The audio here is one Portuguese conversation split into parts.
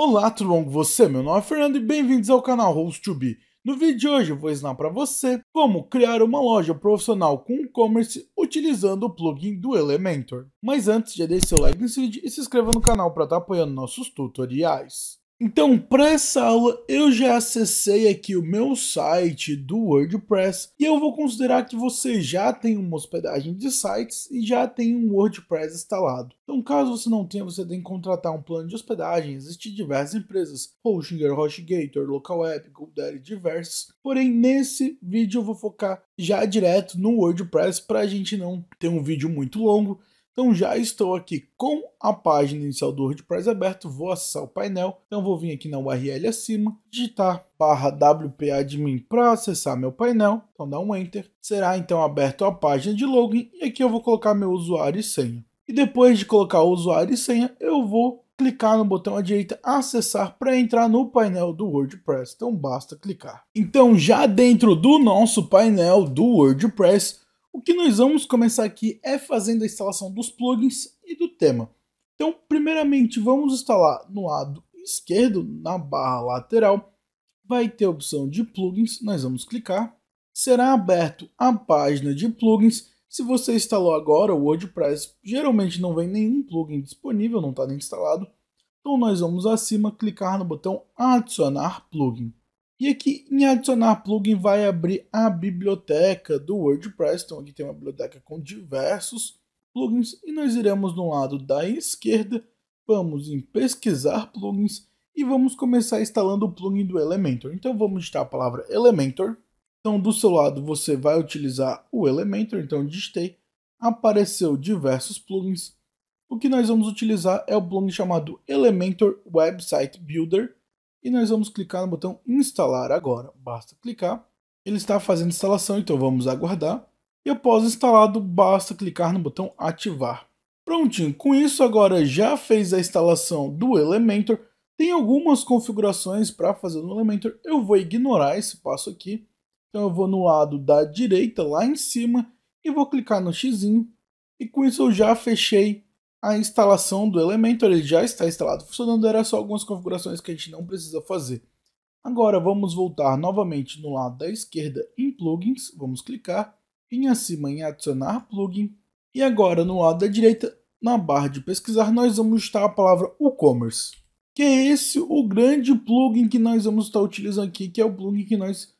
Olá, tudo bom com você? Meu nome é Fernando e bem-vindos ao canal host be No vídeo de hoje eu vou ensinar para você como criar uma loja profissional com e-commerce utilizando o plugin do Elementor. Mas antes, já deixe seu like nesse vídeo e se inscreva no canal para estar tá apoiando nossos tutoriais. Então, para essa aula, eu já acessei aqui o meu site do WordPress e eu vou considerar que você já tem uma hospedagem de sites e já tem um WordPress instalado. Então, caso você não tenha, você tem que contratar um plano de hospedagem. Existem diversas empresas, Hostinger, HostGator, LocalWeb, GoDaddy, diversas. Porém, nesse vídeo eu vou focar já direto no WordPress para a gente não ter um vídeo muito longo então já estou aqui com a página inicial do WordPress aberto, vou acessar o painel, então vou vir aqui na URL acima, digitar barra wp-admin para acessar meu painel, então dá um enter, será então aberto a página de login e aqui eu vou colocar meu usuário e senha. E depois de colocar o usuário e senha, eu vou clicar no botão à direita acessar para entrar no painel do WordPress. Então basta clicar. Então já dentro do nosso painel do WordPress, o que nós vamos começar aqui é fazendo a instalação dos plugins e do tema. Então, primeiramente, vamos instalar no lado esquerdo, na barra lateral, vai ter a opção de plugins, nós vamos clicar. Será aberto a página de plugins. Se você instalou agora o WordPress, geralmente não vem nenhum plugin disponível, não está nem instalado. Então nós vamos acima clicar no botão adicionar plugin. E aqui em adicionar plugin vai abrir a biblioteca do WordPress. Então aqui tem uma biblioteca com diversos plugins e nós iremos no lado da esquerda, vamos em pesquisar plugins e vamos começar instalando o plugin do Elementor. Então vamos digitar a palavra Elementor. Então do seu lado você vai utilizar o Elementor, então digitei, apareceu diversos plugins. O que nós vamos utilizar é o plugin chamado Elementor Website Builder e nós vamos clicar no botão instalar agora. Basta clicar. Ele está fazendo instalação, então vamos aguardar. E após instalado, basta clicar no botão ativar. Prontinho, com isso agora já fez a instalação do Elementor. Tem algumas configurações para fazer no Elementor, eu vou ignorar esse passo aqui. Então eu vou no lado da direita, lá em cima, e vou clicar no x. E com isso eu já fechei a instalação do Elementor ele já está instalado funcionando, era só algumas configurações que a gente não precisa fazer. Agora vamos voltar novamente no lado da esquerda em plugins, vamos clicar, em acima em adicionar plugin, e agora no lado da direita, na barra de pesquisar, nós vamos estar a palavra WooCommerce, que é esse o grande plugin que nós vamos estar utilizando aqui, que é o plugin que nós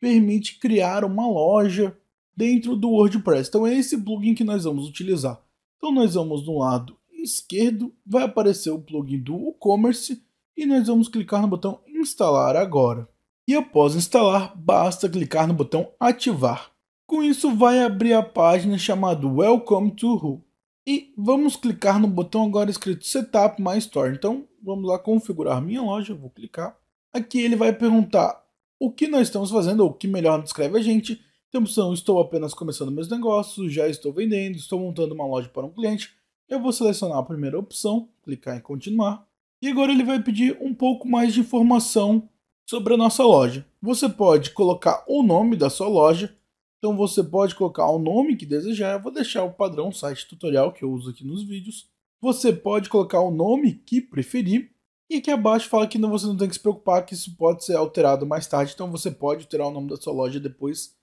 permite criar uma loja dentro do WordPress. Então é esse plugin que nós vamos utilizar. Então nós vamos no lado esquerdo, vai aparecer o plugin do WooCommerce e nós vamos clicar no botão instalar agora. E após instalar, basta clicar no botão ativar. Com isso vai abrir a página chamada Welcome to Who. E vamos clicar no botão agora escrito Setup My Store. Então vamos lá configurar minha loja, vou clicar. Aqui ele vai perguntar o que nós estamos fazendo, ou o que melhor descreve a gente são então, estou apenas começando meus negócios, já estou vendendo, estou montando uma loja para um cliente. Eu vou selecionar a primeira opção, clicar em continuar. E agora ele vai pedir um pouco mais de informação sobre a nossa loja. Você pode colocar o nome da sua loja, então você pode colocar o nome que desejar. Eu vou deixar o padrão site tutorial que eu uso aqui nos vídeos. Você pode colocar o nome que preferir. E aqui abaixo fala que você não tem que se preocupar que isso pode ser alterado mais tarde. Então você pode alterar o nome da sua loja depois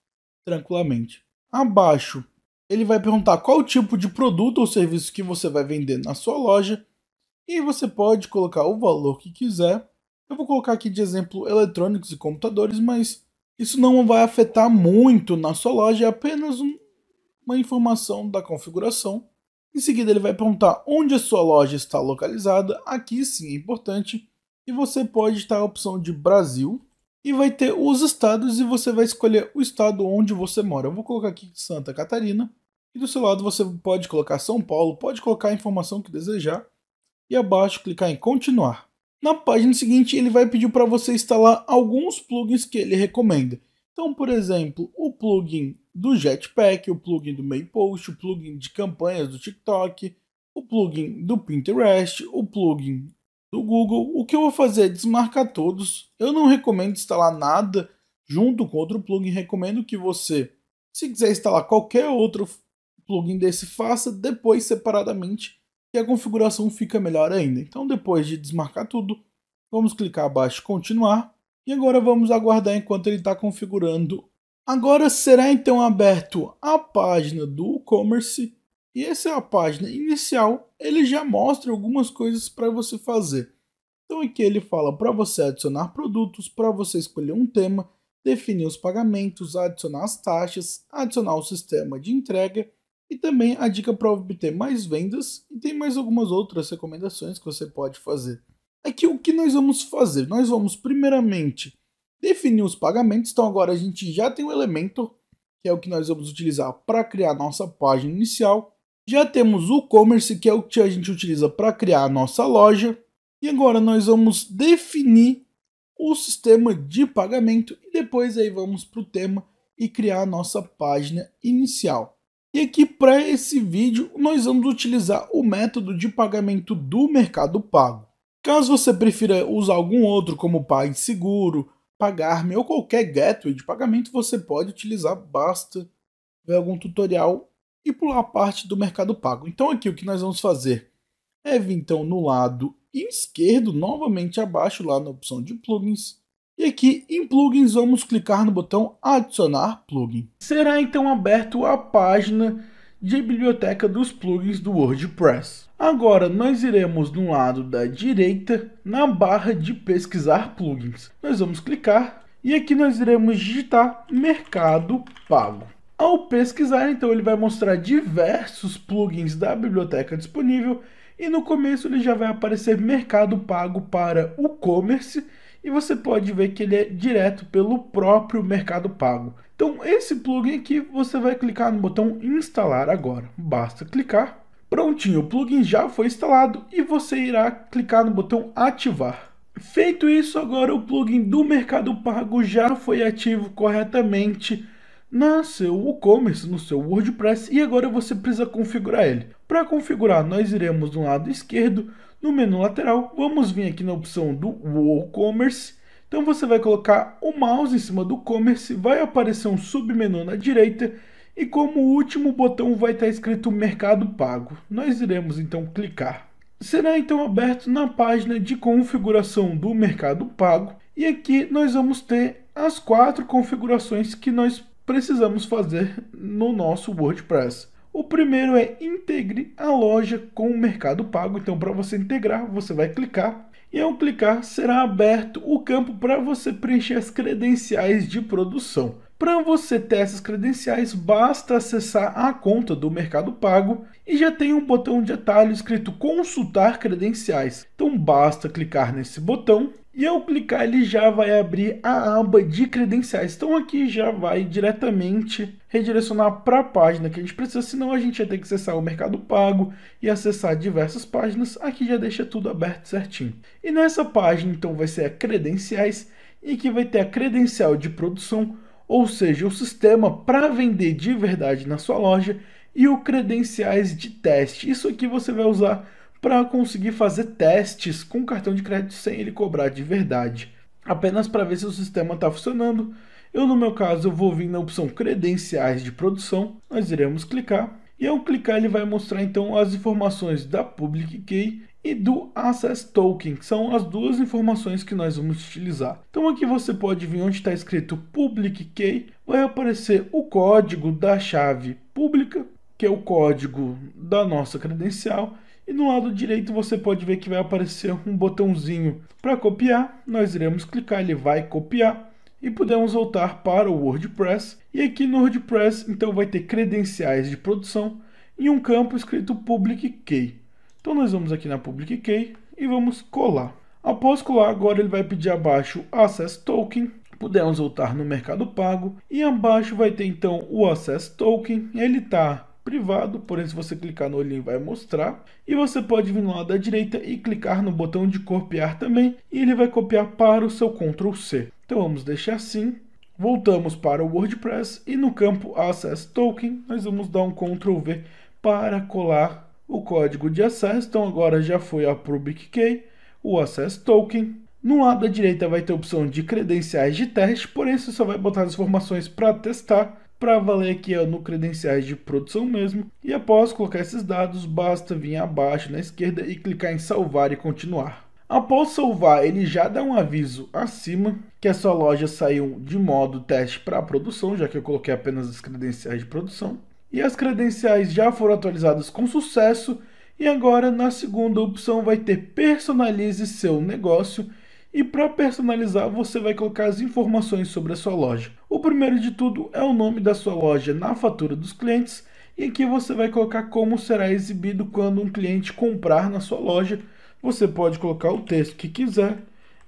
tranquilamente. Abaixo, ele vai perguntar qual tipo de produto ou serviço que você vai vender na sua loja e você pode colocar o valor que quiser. Eu vou colocar aqui de exemplo eletrônicos e computadores, mas isso não vai afetar muito na sua loja, é apenas um, uma informação da configuração. Em seguida, ele vai perguntar onde a sua loja está localizada. Aqui sim é importante. E você pode estar a opção de Brasil, e vai ter os estados e você vai escolher o estado onde você mora. Eu vou colocar aqui Santa Catarina e do seu lado você pode colocar São Paulo, pode colocar a informação que desejar e abaixo clicar em continuar. Na página seguinte ele vai pedir para você instalar alguns plugins que ele recomenda. Então, por exemplo, o plugin do Jetpack, o plugin do Maypost, o plugin de campanhas do TikTok, o plugin do Pinterest, o plugin do Google, o que eu vou fazer é desmarcar todos. Eu não recomendo instalar nada junto com outro plugin. Recomendo que você, se quiser instalar qualquer outro plugin desse, faça depois separadamente e a configuração fica melhor ainda. Então, depois de desmarcar tudo, vamos clicar abaixo continuar e agora vamos aguardar enquanto ele está configurando. Agora será então aberto a página do e-commerce e essa é a página inicial, ele já mostra algumas coisas para você fazer. Então aqui ele fala para você adicionar produtos, para você escolher um tema, definir os pagamentos, adicionar as taxas, adicionar o sistema de entrega e também a dica para obter mais vendas e tem mais algumas outras recomendações que você pode fazer. Aqui o que nós vamos fazer? Nós vamos primeiramente definir os pagamentos, então agora a gente já tem o Elementor, que é o que nós vamos utilizar para criar nossa página inicial. Já temos o e-commerce, que é o que a gente utiliza para criar a nossa loja. E agora nós vamos definir o sistema de pagamento e depois aí vamos para o tema e criar a nossa página inicial. E aqui para esse vídeo nós vamos utilizar o método de pagamento do Mercado Pago. Caso você prefira usar algum outro como PagSeguro, Pagar.me ou qualquer gateway de pagamento, você pode utilizar, basta ver algum tutorial e pular a parte do mercado pago. Então aqui o que nós vamos fazer é vir então no lado esquerdo, novamente abaixo lá na opção de plugins, e aqui em plugins vamos clicar no botão adicionar plugin. Será então aberto a página de biblioteca dos plugins do WordPress. Agora nós iremos no lado da direita na barra de pesquisar plugins. Nós vamos clicar e aqui nós iremos digitar mercado pago. Ao pesquisar, então, ele vai mostrar diversos plugins da biblioteca disponível e no começo ele já vai aparecer mercado pago para o commerce e você pode ver que ele é direto pelo próprio mercado pago. Então, esse plugin aqui, você vai clicar no botão instalar agora. Basta clicar. Prontinho, o plugin já foi instalado e você irá clicar no botão ativar. Feito isso, agora o plugin do Mercado Pago já foi ativo corretamente na seu WooCommerce, no seu WordPress e agora você precisa configurar ele. Para configurar, nós iremos no lado esquerdo, no menu lateral, vamos vir aqui na opção do WooCommerce. Então você vai colocar o mouse em cima do Commerce, vai aparecer um submenu na direita e como último botão vai estar escrito Mercado Pago. Nós iremos então clicar. Será então aberto na página de configuração do Mercado Pago e aqui nós vamos ter as quatro configurações que nós precisamos fazer no nosso WordPress. O primeiro é integre a loja com o Mercado Pago. Então, para você integrar, você vai clicar e ao clicar será aberto o campo para você preencher as credenciais de produção. Para você ter essas credenciais, basta acessar a conta do Mercado Pago e já tem um botão de atalho escrito consultar credenciais. Então basta clicar nesse botão e ao clicar, ele já vai abrir a aba de credenciais. Então aqui já vai diretamente redirecionar para a página que a gente precisa, senão a gente ia ter que acessar o Mercado Pago e acessar diversas páginas. Aqui já deixa tudo aberto certinho. E nessa página, então, vai ser a credenciais e que vai ter a credencial de produção, ou seja, o sistema para vender de verdade na sua loja e o credenciais de teste. Isso aqui você vai usar para conseguir fazer testes com cartão de crédito sem ele cobrar de verdade, apenas para ver se o sistema está funcionando. Eu, no meu caso, eu vou vir na opção credenciais de produção, nós iremos clicar e ao clicar ele vai mostrar então as informações da Public Key e do Access Token, que são as duas informações que nós vamos utilizar. Então aqui você pode vir onde está escrito Public Key, vai aparecer o código da chave pública, que é o código da nossa credencial, e no lado direito você pode ver que vai aparecer um botãozinho para copiar. Nós iremos clicar, ele vai copiar e podemos voltar para o WordPress. E aqui no WordPress, então vai ter credenciais de produção e um campo escrito Public Key. Então nós vamos aqui na Public Key e vamos colar. Após colar, agora ele vai pedir abaixo Access Token. Podemos voltar no Mercado Pago e abaixo vai ter então o Access Token. Ele está privado, porém se você clicar no olhinho vai mostrar. E você pode vir no lado da direita e clicar no botão de copiar também, e ele vai copiar para o seu Ctrl C. Então vamos deixar assim. Voltamos para o WordPress e no campo Access Token nós vamos dar um Ctrl V para colar o código de acesso. Então agora já foi a Key, o Access Token. No lado da direita vai ter a opção de credenciais de teste, porém você só vai botar as informações para testar para valer aqui ó, no credenciais de produção mesmo. E após colocar esses dados, basta vir abaixo na esquerda e clicar em salvar e continuar. Após salvar, ele já dá um aviso acima que a sua loja saiu de modo teste para produção, já que eu coloquei apenas as credenciais de produção. E as credenciais já foram atualizadas com sucesso. E agora, na segunda opção, vai ter personalize seu negócio e para personalizar, você vai colocar as informações sobre a sua loja. O primeiro de tudo é o nome da sua loja na fatura dos clientes, e aqui você vai colocar como será exibido quando um cliente comprar na sua loja. Você pode colocar o texto que quiser.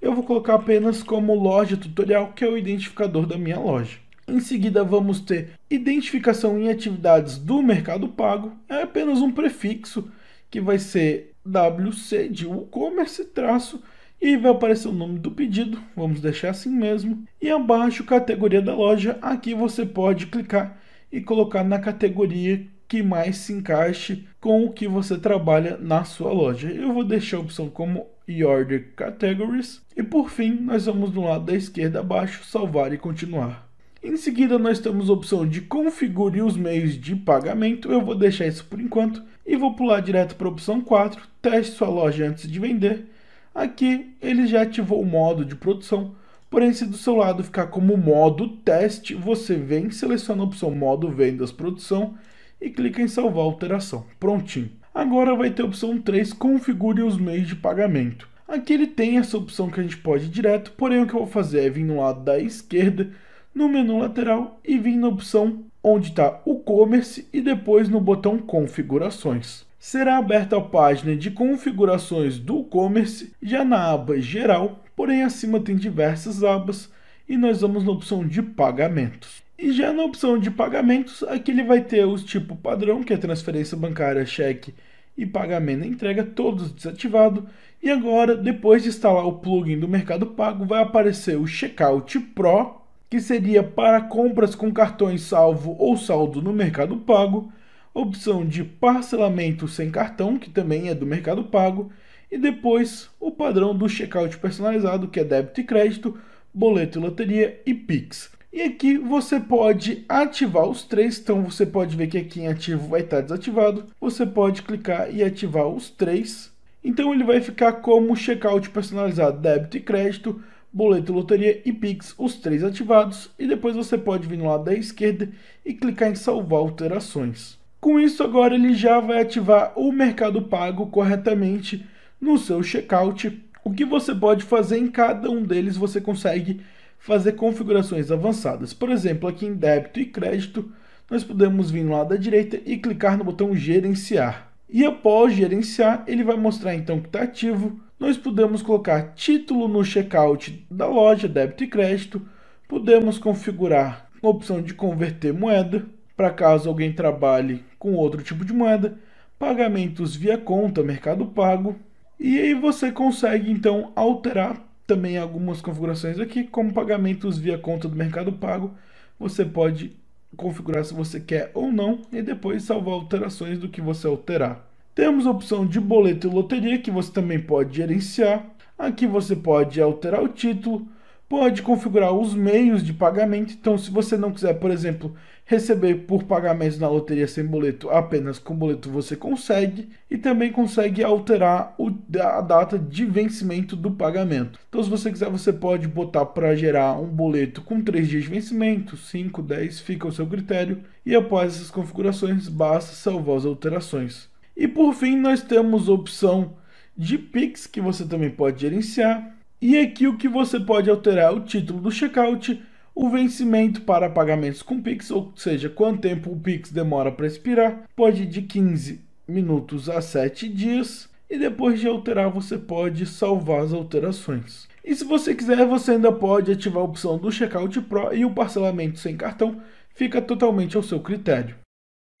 Eu vou colocar apenas como loja tutorial, que é o identificador da minha loja. Em seguida, vamos ter identificação em atividades do Mercado Pago. É apenas um prefixo que vai ser WC de commerce traço e vai aparecer o nome do pedido, vamos deixar assim mesmo. E abaixo, categoria da loja, aqui você pode clicar e colocar na categoria que mais se encaixe com o que você trabalha na sua loja. Eu vou deixar a opção como order categories. E por fim, nós vamos do lado da esquerda abaixo, salvar e continuar. Em seguida, nós temos a opção de configure os meios de pagamento. Eu vou deixar isso por enquanto e vou pular direto para a opção 4, teste sua loja antes de vender. Aqui ele já ativou o modo de produção, porém se do seu lado ficar como modo teste, você vem, seleciona a opção modo vendas produção e clica em salvar alteração. Prontinho. Agora vai ter a opção 3, configure os meios de pagamento. Aqui ele tem essa opção que a gente pode ir direto, porém o que eu vou fazer é vir no lado da esquerda, no menu lateral e vir na opção onde está o commerce e depois no botão configurações será aberta a página de configurações do e-commerce, já na aba geral, porém acima tem diversas abas e nós vamos na opção de pagamentos. E já na opção de pagamentos, aqui ele vai ter os tipo padrão, que é transferência bancária, cheque e pagamento entrega, todos desativado. E agora, depois de instalar o plugin do Mercado Pago, vai aparecer o Checkout Pro, que seria para compras com cartões salvo ou saldo no Mercado Pago opção de parcelamento sem cartão, que também é do Mercado Pago, e depois o padrão do checkout personalizado, que é débito e crédito, boleto e loteria e Pix. E aqui você pode ativar os três, então você pode ver que aqui em ativo vai estar desativado, você pode clicar e ativar os três. Então ele vai ficar como checkout personalizado, débito e crédito, boleto, loteria e Pix, os três ativados, e depois você pode vir no lado da esquerda e clicar em salvar alterações. Com isso, agora ele já vai ativar o Mercado Pago corretamente no seu checkout. O que você pode fazer em cada um deles, você consegue fazer configurações avançadas. Por exemplo, aqui em débito e crédito, nós podemos vir lá da direita e clicar no botão gerenciar. E após gerenciar, ele vai mostrar então que está ativo. Nós podemos colocar título no checkout da loja, débito e crédito. Podemos configurar a opção de converter moeda para caso alguém trabalhe com outro tipo de moeda, pagamentos via conta, mercado pago. E aí você consegue então alterar também algumas configurações aqui, como pagamentos via conta do mercado pago. Você pode configurar se você quer ou não e depois salvar alterações do que você alterar. Temos a opção de boleto e loteria que você também pode gerenciar. Aqui você pode alterar o título, pode configurar os meios de pagamento. Então, se você não quiser, por exemplo, receber por pagamentos na loteria sem boleto apenas com boleto você consegue e também consegue alterar o, a data de vencimento do pagamento. Então, se você quiser, você pode botar para gerar um boleto com 3 dias de vencimento, 5, 10, fica ao seu critério, e após essas configurações, basta salvar as alterações. E por fim, nós temos a opção de Pix que você também pode gerenciar. E aqui o que você pode alterar é o título do checkout o vencimento para pagamentos com Pix, ou seja, quanto tempo o Pix demora para expirar, pode ir de 15 minutos a 7 dias. E depois de alterar, você pode salvar as alterações. E se você quiser, você ainda pode ativar a opção do Checkout Pro e o parcelamento sem cartão fica totalmente ao seu critério.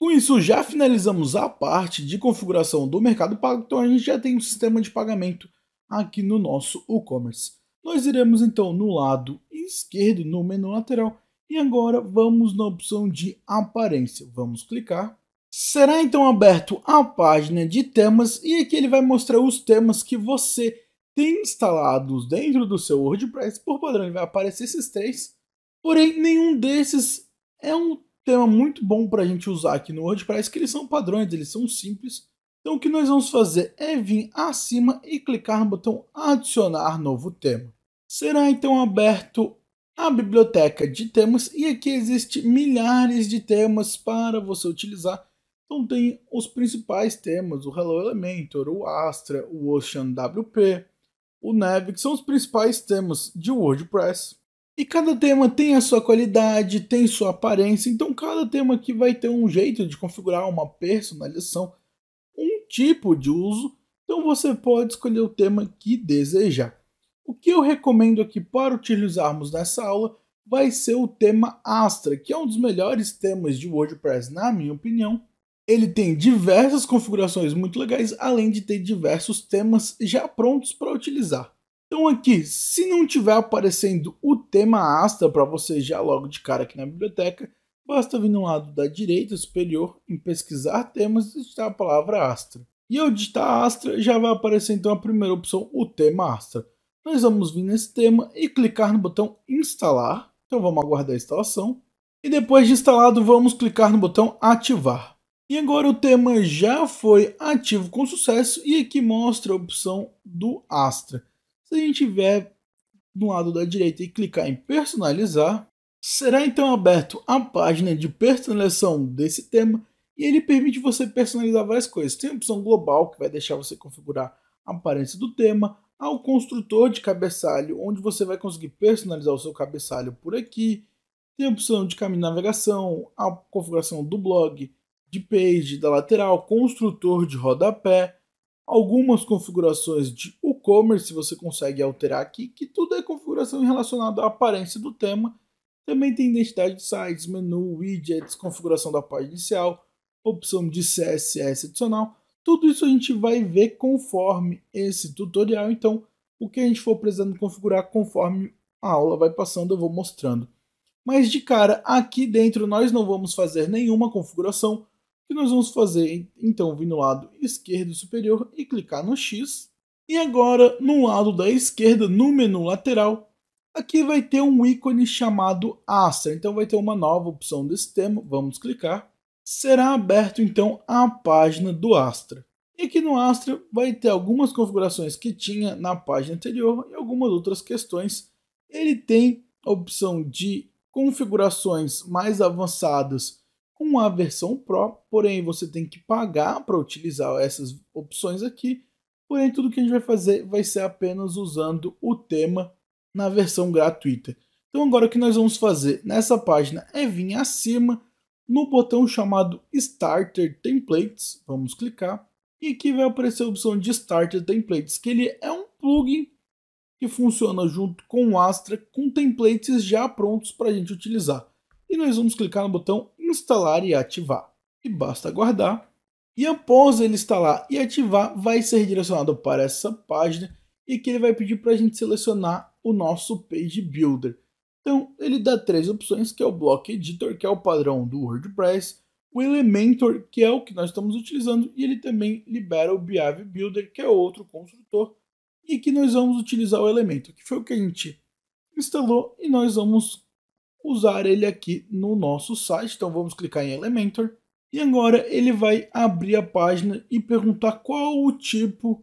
Com isso, já finalizamos a parte de configuração do Mercado Pago, então a gente já tem um sistema de pagamento aqui no nosso e-commerce. Nós iremos então no lado esquerdo no menu lateral. E agora vamos na opção de aparência. Vamos clicar. Será então aberto a página de temas e aqui ele vai mostrar os temas que você tem instalados dentro do seu WordPress. Por padrão ele vai aparecer esses três, porém nenhum desses é um tema muito bom para a gente usar aqui no WordPress, que eles são padrões, eles são simples. Então o que nós vamos fazer é vir acima e clicar no botão adicionar novo tema. Será então aberto a biblioteca de temas e aqui existe milhares de temas para você utilizar. Então tem os principais temas, o Hello Elementor, o Astra, o Ocean WP, o Neve, que são os principais temas de WordPress. E cada tema tem a sua qualidade, tem sua aparência, então cada tema aqui vai ter um jeito de configurar uma personalização, um tipo de uso. Então você pode escolher o tema que desejar. O que eu recomendo aqui para utilizarmos nessa aula vai ser o tema Astra, que é um dos melhores temas de WordPress, na minha opinião. Ele tem diversas configurações muito legais, além de ter diversos temas já prontos para utilizar. Então aqui, se não tiver aparecendo o tema Astra para você já logo de cara aqui na biblioteca, basta vir no lado da direita superior em pesquisar temas e digitar a palavra Astra. E ao digitar Astra, já vai aparecer então a primeira opção, o tema Astra. Nós vamos vir nesse tema e clicar no botão instalar. Então vamos aguardar a instalação. E depois de instalado, vamos clicar no botão ativar. E agora o tema já foi ativo com sucesso e aqui mostra a opção do Astra. Se a gente vier no lado da direita e clicar em personalizar, será então aberto a página de personalização desse tema e ele permite você personalizar várias coisas. Tem a opção global que vai deixar você configurar a aparência do tema, ao construtor de cabeçalho, onde você vai conseguir personalizar o seu cabeçalho por aqui. Tem a opção de caminho de navegação, a configuração do blog, de page, da lateral, construtor de rodapé, algumas configurações de e-commerce você consegue alterar aqui, que tudo é configuração relacionada à aparência do tema. Também tem identidade de sites, menu, widgets, configuração da página inicial, opção de CSS adicional. Tudo isso a gente vai ver conforme esse tutorial, então o que a gente for precisando configurar conforme a aula vai passando eu vou mostrando. Mas de cara, aqui dentro nós não vamos fazer nenhuma configuração, O que nós vamos fazer então vir no lado esquerdo superior e clicar no X. E agora no lado da esquerda, no menu lateral, aqui vai ter um ícone chamado Astra, então vai ter uma nova opção desse tema, vamos clicar será aberto então a página do Astra. E aqui no Astra vai ter algumas configurações que tinha na página anterior e algumas outras questões. Ele tem a opção de configurações mais avançadas com a versão Pro, porém você tem que pagar para utilizar essas opções aqui. Porém, tudo que a gente vai fazer vai ser apenas usando o tema na versão gratuita. Então agora o que nós vamos fazer nessa página é vir acima, no botão chamado Starter Templates, vamos clicar, e aqui vai aparecer a opção de Starter Templates, que ele é um plugin que funciona junto com o Astra, com templates já prontos para a gente utilizar. E nós vamos clicar no botão Instalar e Ativar. E basta aguardar. E após ele instalar e ativar, vai ser direcionado para essa página e que ele vai pedir para a gente selecionar o nosso Page Builder. Então, ele dá três opções, que é o block editor, que é o padrão do WordPress, o Elementor, que é o que nós estamos utilizando, e ele também libera o Behavior Builder, que é outro construtor, e que nós vamos utilizar o Elementor, que foi o que a gente instalou, e nós vamos usar ele aqui no nosso site. Então, vamos clicar em Elementor, e agora ele vai abrir a página e perguntar qual o tipo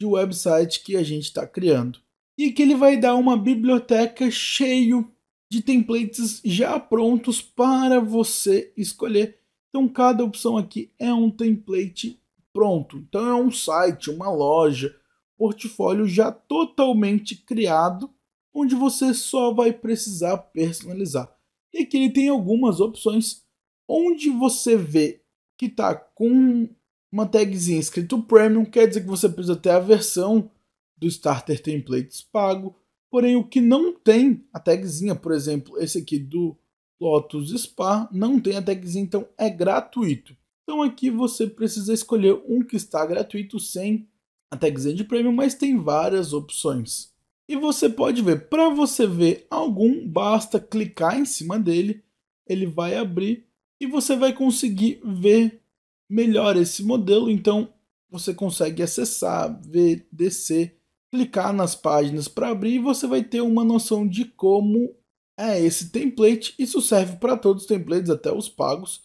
de website que a gente está criando. E que ele vai dar uma biblioteca cheio de templates já prontos para você escolher. Então, cada opção aqui é um template pronto. Então, é um site, uma loja, portfólio já totalmente criado, onde você só vai precisar personalizar. E aqui ele tem algumas opções onde você vê que está com uma tagzinha escrito Premium, quer dizer que você precisa ter a versão do Starter Templates pago. Porém, o que não tem a tagzinha, por exemplo, esse aqui do Lotus Spa, não tem a tagzinha, então é gratuito. Então aqui você precisa escolher um que está gratuito sem a tagzinha de premium, mas tem várias opções. E você pode ver, para você ver algum, basta clicar em cima dele, ele vai abrir e você vai conseguir ver melhor esse modelo, então você consegue acessar, ver, descer, clicar nas páginas para abrir e você vai ter uma noção de como é esse template. Isso serve para todos os templates, até os pagos.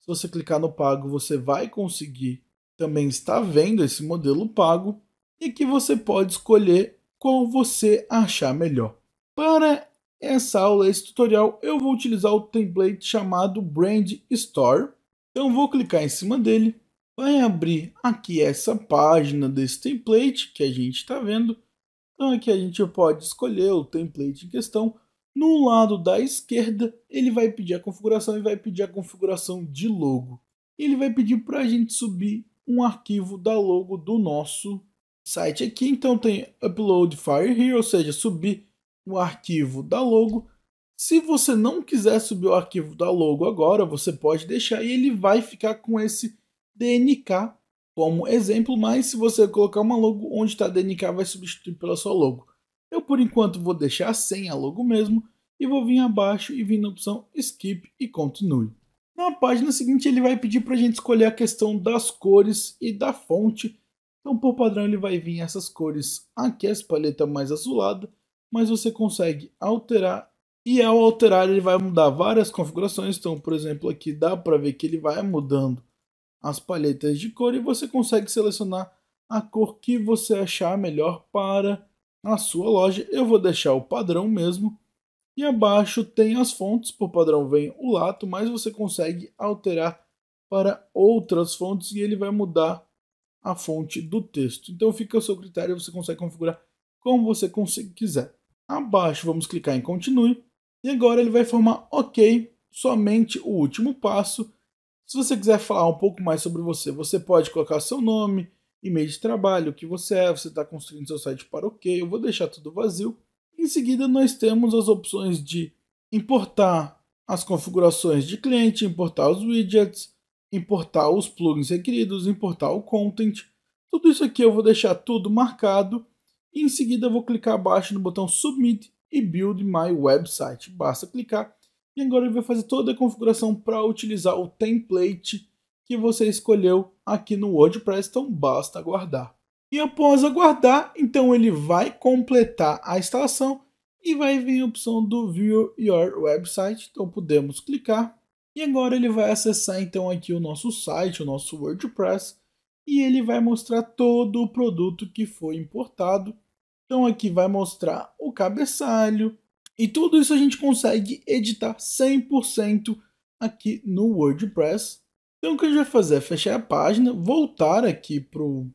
Se você clicar no pago, você vai conseguir também estar vendo esse modelo pago e que você pode escolher qual você achar melhor. Para essa aula, esse tutorial, eu vou utilizar o template chamado Brand Store. Então vou clicar em cima dele vai abrir aqui essa página desse template que a gente está vendo. Então aqui a gente pode escolher o template em questão. No lado da esquerda, ele vai pedir a configuração e vai pedir a configuração de logo. Ele vai pedir para a gente subir um arquivo da logo do nosso site aqui. Então tem upload file here, ou seja, subir o arquivo da logo. Se você não quiser subir o arquivo da logo agora, você pode deixar e ele vai ficar com esse DNK como exemplo, mas se você colocar uma logo onde está DNK vai substituir pela sua logo. Eu por enquanto vou deixar sem a logo mesmo e vou vir abaixo e vir na opção Skip e Continue. Na página seguinte ele vai pedir para a gente escolher a questão das cores e da fonte. Então por padrão ele vai vir essas cores aqui, essa paleta mais azulada, mas você consegue alterar e ao alterar ele vai mudar várias configurações, então por exemplo aqui dá para ver que ele vai mudando as palhetas de cor e você consegue selecionar a cor que você achar melhor para a sua loja. Eu vou deixar o padrão mesmo. E abaixo tem as fontes, por padrão vem o lato, mas você consegue alterar para outras fontes e ele vai mudar a fonte do texto. Então fica ao seu critério, você consegue configurar como você quiser. Abaixo vamos clicar em continue e agora ele vai formar OK, somente o último passo, se você quiser falar um pouco mais sobre você, você pode colocar seu nome, e-mail de trabalho, o que você é, você está construindo seu site para o okay, quê, eu vou deixar tudo vazio. Em seguida, nós temos as opções de importar as configurações de cliente, importar os widgets, importar os plugins requeridos, importar o content. Tudo isso aqui eu vou deixar tudo marcado. E em seguida, eu vou clicar abaixo no botão Submit e Build My Website. Basta clicar e agora ele vai fazer toda a configuração para utilizar o template que você escolheu aqui no WordPress, então basta aguardar. E após aguardar, então ele vai completar a instalação e vai vir a opção do View Your Website, então podemos clicar. E agora ele vai acessar então aqui o nosso site, o nosso WordPress, e ele vai mostrar todo o produto que foi importado. Então aqui vai mostrar o cabeçalho, e tudo isso a gente consegue editar 100% aqui no WordPress. Então o que a gente vai fazer é fechar a página, voltar aqui para o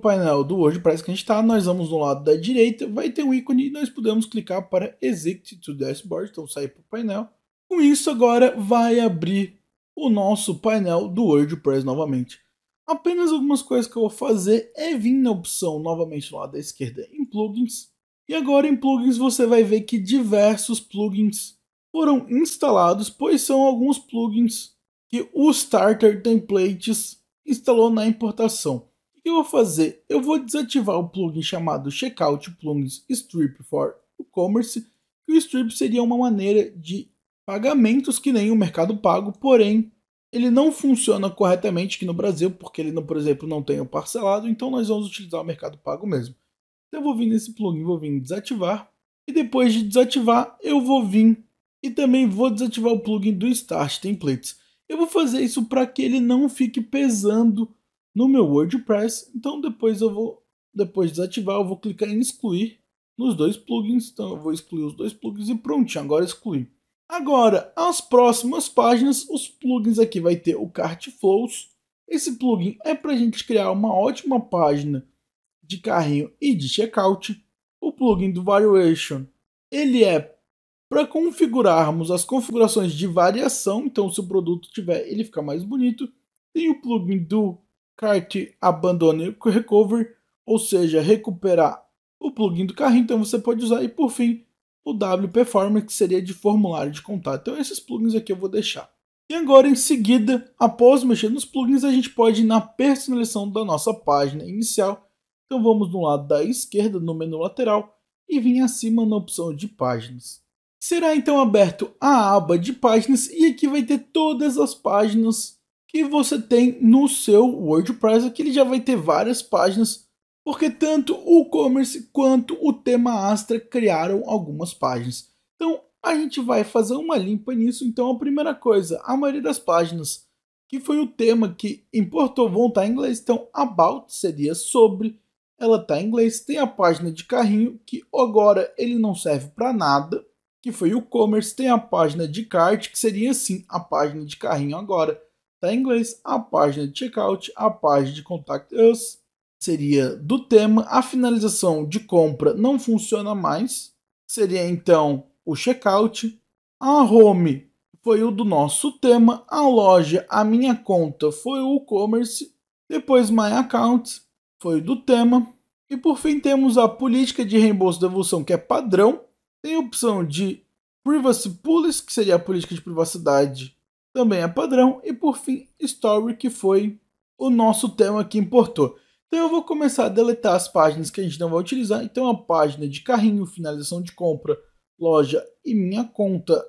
painel do WordPress que a gente está, nós vamos no lado da direita, vai ter um ícone e nós podemos clicar para Exit to Dashboard, então sair para o painel. Com isso agora vai abrir o nosso painel do WordPress novamente. Apenas algumas coisas que eu vou fazer é vir na opção novamente lá da esquerda em Plugins, e agora em plugins você vai ver que diversos plugins foram instalados, pois são alguns plugins que o Starter Templates instalou na importação. O que eu vou fazer? Eu vou desativar o plugin chamado Checkout Plugins Strip for E-Commerce, que o Strip seria uma maneira de pagamentos que nem o Mercado Pago, porém ele não funciona corretamente aqui no Brasil, porque ele, não, por exemplo, não tem o parcelado, então nós vamos utilizar o Mercado Pago mesmo. Então eu vou vir nesse plugin, vou vir desativar. E depois de desativar, eu vou vir e também vou desativar o plugin do Start Templates. Eu vou fazer isso para que ele não fique pesando no meu WordPress. Então depois eu vou, depois de desativar, eu vou clicar em excluir nos dois plugins. Então eu vou excluir os dois plugins e prontinho, agora excluí. Agora, as próximas páginas, os plugins aqui vai ter o Cart Flows. Esse plugin é para a gente criar uma ótima página de carrinho e de checkout, o plugin do Variation. Ele é para configurarmos as configurações de variação, então se o produto tiver, ele fica mais bonito. Tem o plugin do Cart Abandon e Recover, ou seja, recuperar o plugin do carrinho, então você pode usar. E por fim, o W Performance, que seria de formulário de contato. Então esses plugins aqui eu vou deixar. E agora em seguida, após mexer nos plugins, a gente pode ir na personalização da nossa página inicial então vamos no lado da esquerda no menu lateral e vim acima na opção de páginas. Será então aberto a aba de páginas e aqui vai ter todas as páginas que você tem no seu WordPress. Aqui ele já vai ter várias páginas, porque tanto o commerce quanto o tema Astra criaram algumas páginas. Então a gente vai fazer uma limpa nisso. Então a primeira coisa, a maioria das páginas que foi o tema que importou vão estar em inglês. Então about seria sobre ela tá em inglês, tem a página de carrinho, que agora ele não serve para nada, que foi o commerce, tem a página de cart, que seria sim a página de carrinho agora, tá em inglês, a página de checkout, a página de contact us, seria do tema, a finalização de compra não funciona mais, seria então o checkout, a home foi o do nosso tema, a loja, a minha conta foi o e-commerce, depois my account, foi do tema. E por fim temos a política de reembolso da evolução que é padrão. Tem a opção de Privacy Policy, que seria a política de privacidade, também é padrão. E por fim, Story, que foi o nosso tema que importou. Então eu vou começar a deletar as páginas que a gente não vai utilizar. Então a página de carrinho, finalização de compra, loja e minha conta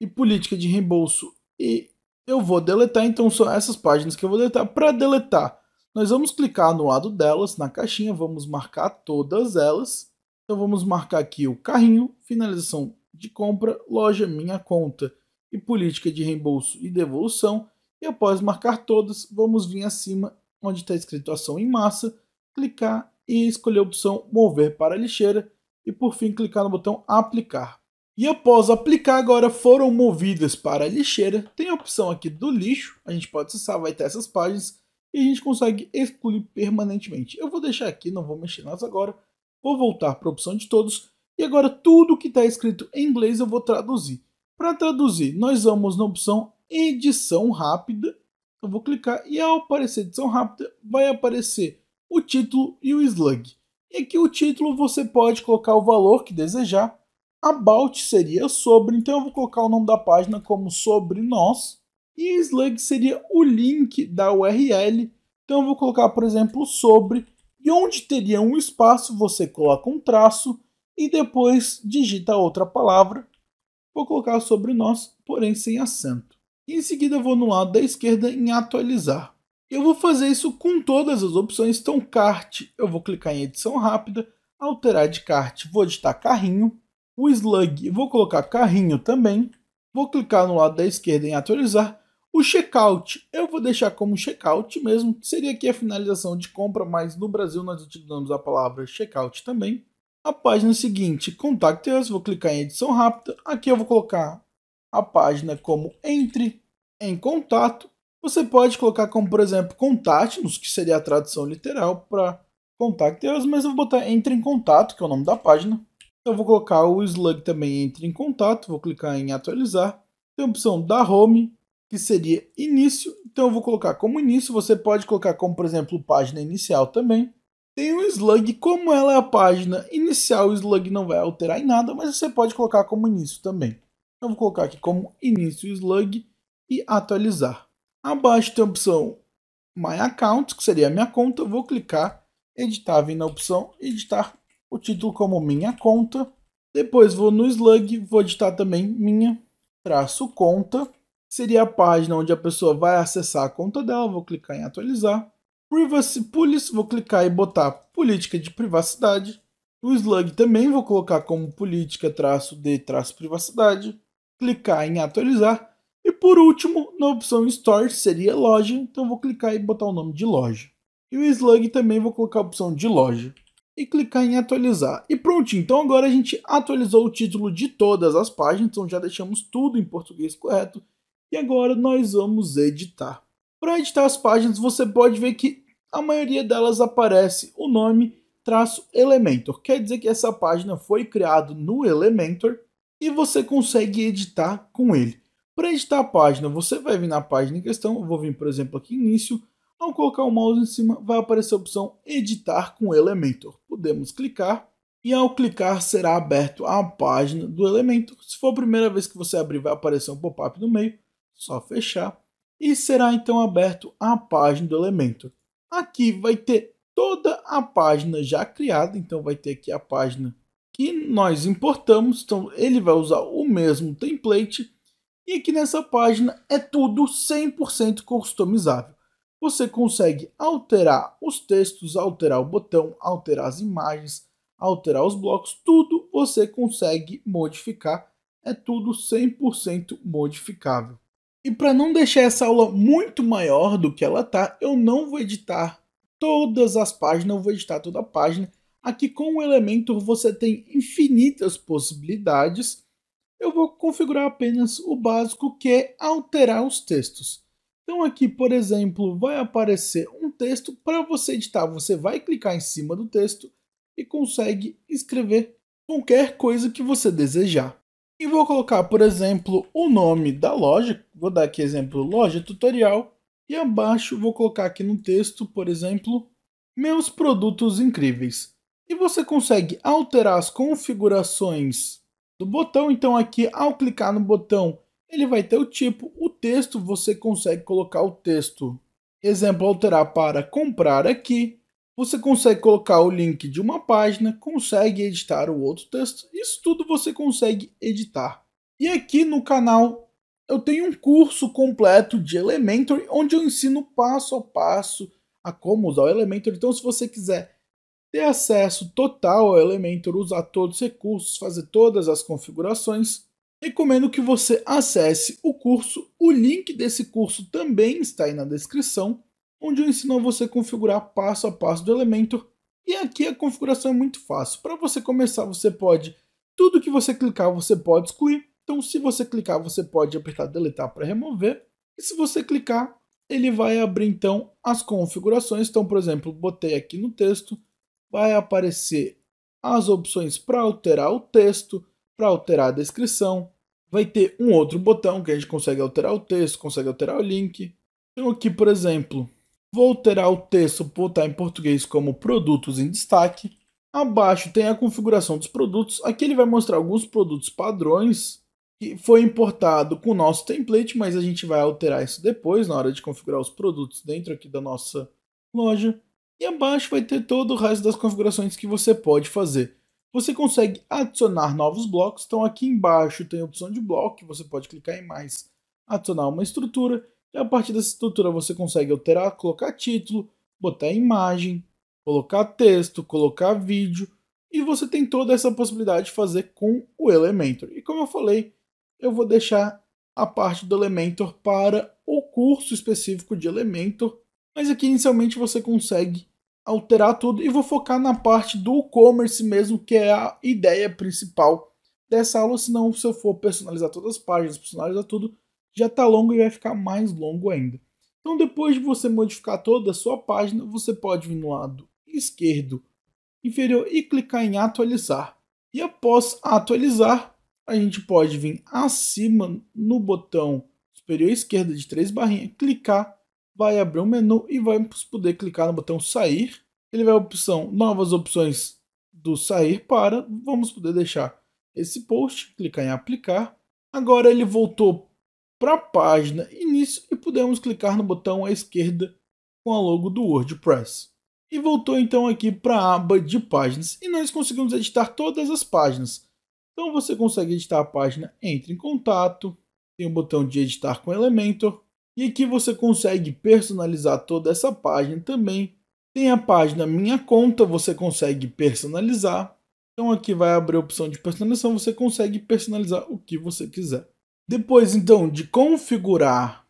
e política de reembolso. E eu vou deletar, então são essas páginas que eu vou deletar. Para deletar, nós vamos clicar no lado delas, na caixinha, vamos marcar todas elas. Então vamos marcar aqui o carrinho, finalização de compra, loja, minha conta e política de reembolso e devolução. E após marcar todas, vamos vir acima onde está escrito ação em massa, clicar e escolher a opção mover para a lixeira e por fim clicar no botão aplicar. E após aplicar agora foram movidas para a lixeira, tem a opção aqui do lixo, a gente pode acessar, vai ter essas páginas, e a gente consegue excluir permanentemente. Eu vou deixar aqui, não vou mexer nas agora, vou voltar para a opção de todos, e agora tudo que está escrito em inglês eu vou traduzir. Para traduzir, nós vamos na opção edição rápida, eu vou clicar e ao aparecer edição rápida vai aparecer o título e o slug. E aqui o título você pode colocar o valor que desejar, about seria sobre, então eu vou colocar o nome da página como sobre nós, e slug seria o link da URL. Então eu vou colocar, por exemplo, sobre, e onde teria um espaço, você coloca um traço e depois digita outra palavra. Vou colocar sobre nós, porém sem acento. Em seguida eu vou no lado da esquerda em atualizar. Eu vou fazer isso com todas as opções, então cart, eu vou clicar em edição rápida, alterar de cart, vou digitar carrinho, o slug, vou colocar carrinho também, vou clicar no lado da esquerda em atualizar, o checkout eu vou deixar como checkout mesmo, que seria aqui a finalização de compra, mas no Brasil nós utilizamos a palavra checkout também. A página seguinte, Contact Us, vou clicar em edição rápida. Aqui eu vou colocar a página como Entre em Contato. Você pode colocar como, por exemplo, Contate-nos, que seria a tradução literal para Contact Us, mas eu vou botar Entre em Contato, que é o nome da página. Então eu vou colocar o slug também Entre em Contato, vou clicar em Atualizar. Tem a opção da Home, que seria início. Então eu vou colocar como início, você pode colocar como, por exemplo, página inicial também. Tem o slug, como ela é a página inicial, o slug não vai alterar em nada, mas você pode colocar como início também. Então, eu vou colocar aqui como início slug e atualizar. Abaixo tem a opção My Account, que seria a minha conta. Eu vou clicar, editar, vem na opção editar o título como minha conta. Depois vou no slug, vou editar também minha traço conta seria a página onde a pessoa vai acessar a conta dela. Vou clicar em atualizar. Privacy Policy, vou clicar e botar política de privacidade. O slug também vou colocar como política traço de traço privacidade. Clicar em atualizar. E por último, na opção Store seria loja, então vou clicar e botar o nome de loja. E o slug também vou colocar a opção de loja e clicar em atualizar. E pronto, então agora a gente atualizou o título de todas as páginas, então já deixamos tudo em português correto e agora nós vamos editar. Para editar as páginas, você pode ver que a maioria delas aparece o nome traço Elementor. Quer dizer que essa página foi criada no Elementor e você consegue editar com ele. Para editar a página, você vai vir na página em questão, eu vou vir, por exemplo, aqui início, ao colocar o mouse em cima, vai aparecer a opção editar com Elementor. Podemos clicar e ao clicar será aberto a página do Elementor. Se for a primeira vez que você abrir, vai aparecer um pop-up no meio só fechar, e será então aberto a página do elemento. Aqui vai ter toda a página já criada, então vai ter aqui a página que nós importamos, então ele vai usar o mesmo template, e aqui nessa página é tudo 100% customizável. Você consegue alterar os textos, alterar o botão, alterar as imagens, alterar os blocos, tudo você consegue modificar, é tudo 100% modificável. E para não deixar essa aula muito maior do que ela tá, eu não vou editar todas as páginas, eu vou editar toda a página. Aqui com o Elementor você tem infinitas possibilidades. Eu vou configurar apenas o básico que é alterar os textos. Então aqui, por exemplo, vai aparecer um texto para você editar. Você vai clicar em cima do texto e consegue escrever qualquer coisa que você desejar e vou colocar, por exemplo, o nome da loja. Vou dar aqui exemplo loja tutorial e abaixo vou colocar aqui no texto, por exemplo, meus produtos incríveis. E você consegue alterar as configurações do botão. Então aqui ao clicar no botão, ele vai ter o tipo, o texto, você consegue colocar o texto. Exemplo, alterar para comprar aqui. Você consegue colocar o link de uma página, consegue editar o outro texto, isso tudo você consegue editar. E aqui no canal eu tenho um curso completo de Elementor, onde eu ensino passo a passo a como usar o Elementor. Então, se você quiser ter acesso total ao Elementor, usar todos os recursos, fazer todas as configurações, recomendo que você acesse o curso. O link desse curso também está aí na descrição onde eu ensino você a configurar passo a passo do Elementor. E aqui a configuração é muito fácil. Para você começar, você pode tudo que você clicar você pode excluir. Então, se você clicar, você pode apertar deletar para remover. E se você clicar, ele vai abrir então as configurações. Então, por exemplo, botei aqui no texto, vai aparecer as opções para alterar o texto, para alterar a descrição. Vai ter um outro botão que a gente consegue alterar o texto, consegue alterar o link. Então aqui, por exemplo, Vou alterar o texto para botar em português como produtos em destaque. Abaixo tem a configuração dos produtos. Aqui ele vai mostrar alguns produtos padrões que foi importado com o nosso template, mas a gente vai alterar isso depois na hora de configurar os produtos dentro aqui da nossa loja. E abaixo vai ter todo o resto das configurações que você pode fazer. Você consegue adicionar novos blocos, então aqui embaixo tem a opção de bloco, você pode clicar em mais, adicionar uma estrutura. E a partir dessa estrutura você consegue alterar, colocar título, botar imagem, colocar texto, colocar vídeo, e você tem toda essa possibilidade de fazer com o Elementor. E como eu falei, eu vou deixar a parte do Elementor para o curso específico de Elementor, mas aqui inicialmente você consegue alterar tudo e vou focar na parte do e-commerce mesmo, que é a ideia principal dessa aula, senão se eu for personalizar todas as páginas, personalizar tudo, já está longo e vai ficar mais longo ainda. Então, depois de você modificar toda a sua página, você pode vir no lado esquerdo inferior e clicar em atualizar. E após atualizar, a gente pode vir acima no botão superior esquerdo de três barrinhas, clicar, vai abrir um menu e vai poder clicar no botão sair. Ele vai a opção novas opções do sair para, vamos poder deixar esse post, clicar em aplicar. Agora ele voltou para a página início e pudemos clicar no botão à esquerda com a logo do WordPress. E voltou então aqui para a aba de páginas e nós conseguimos editar todas as páginas. Então você consegue editar a página Entre em Contato, tem o botão de editar com Elementor e aqui você consegue personalizar toda essa página também. Tem a página Minha Conta, você consegue personalizar. Então aqui vai abrir a opção de personalização, você consegue personalizar o que você quiser. Depois, então, de configurar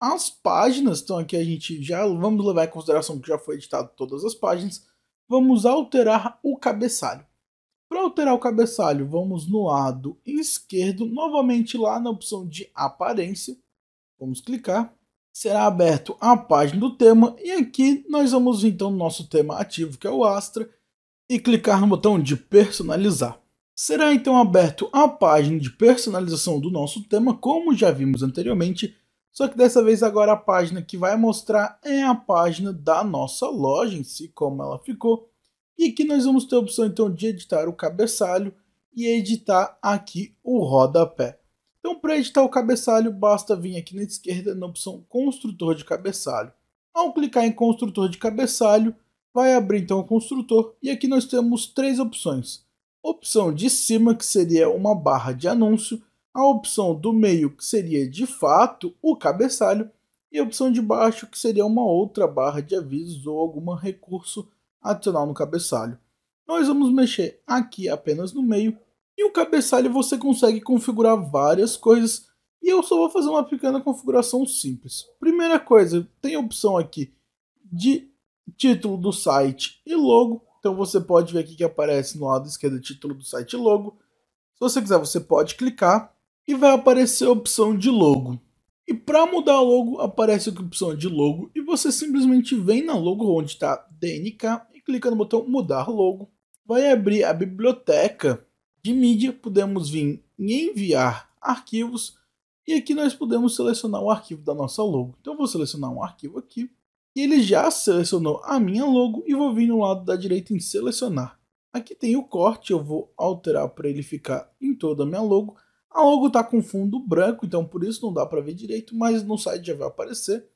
as páginas, então aqui a gente já vamos levar em consideração que já foi editado todas as páginas, vamos alterar o cabeçalho. Para alterar o cabeçalho, vamos no lado esquerdo, novamente lá na opção de aparência, vamos clicar, será aberto a página do tema e aqui nós vamos então no nosso tema ativo, que é o Astra, e clicar no botão de personalizar. Será então aberto a página de personalização do nosso tema, como já vimos anteriormente, só que dessa vez agora a página que vai mostrar é a página da nossa loja em si, como ela ficou. E aqui nós vamos ter a opção então de editar o cabeçalho e editar aqui o rodapé. Então para editar o cabeçalho basta vir aqui na esquerda na opção construtor de cabeçalho. Ao clicar em construtor de cabeçalho vai abrir então o construtor e aqui nós temos três opções opção de cima, que seria uma barra de anúncio, a opção do meio, que seria de fato o cabeçalho, e a opção de baixo, que seria uma outra barra de avisos ou algum recurso adicional no cabeçalho. Nós vamos mexer aqui apenas no meio, e o cabeçalho você consegue configurar várias coisas, e eu só vou fazer uma pequena configuração simples. Primeira coisa, tem a opção aqui de título do site e logo, então você pode ver aqui que aparece no lado esquerdo o título do site logo. Se você quiser, você pode clicar e vai aparecer a opção de logo. E para mudar logo, aparece a opção de logo e você simplesmente vem na logo onde está DNK e clica no botão mudar logo. Vai abrir a biblioteca de mídia, podemos vir em enviar arquivos e aqui nós podemos selecionar o arquivo da nossa logo. Então eu vou selecionar um arquivo aqui e ele já selecionou a minha logo e vou vir no lado da direita em selecionar. Aqui tem o corte, eu vou alterar para ele ficar em toda a minha logo. A logo está com fundo branco, então por isso não dá para ver direito, mas no site já vai aparecer.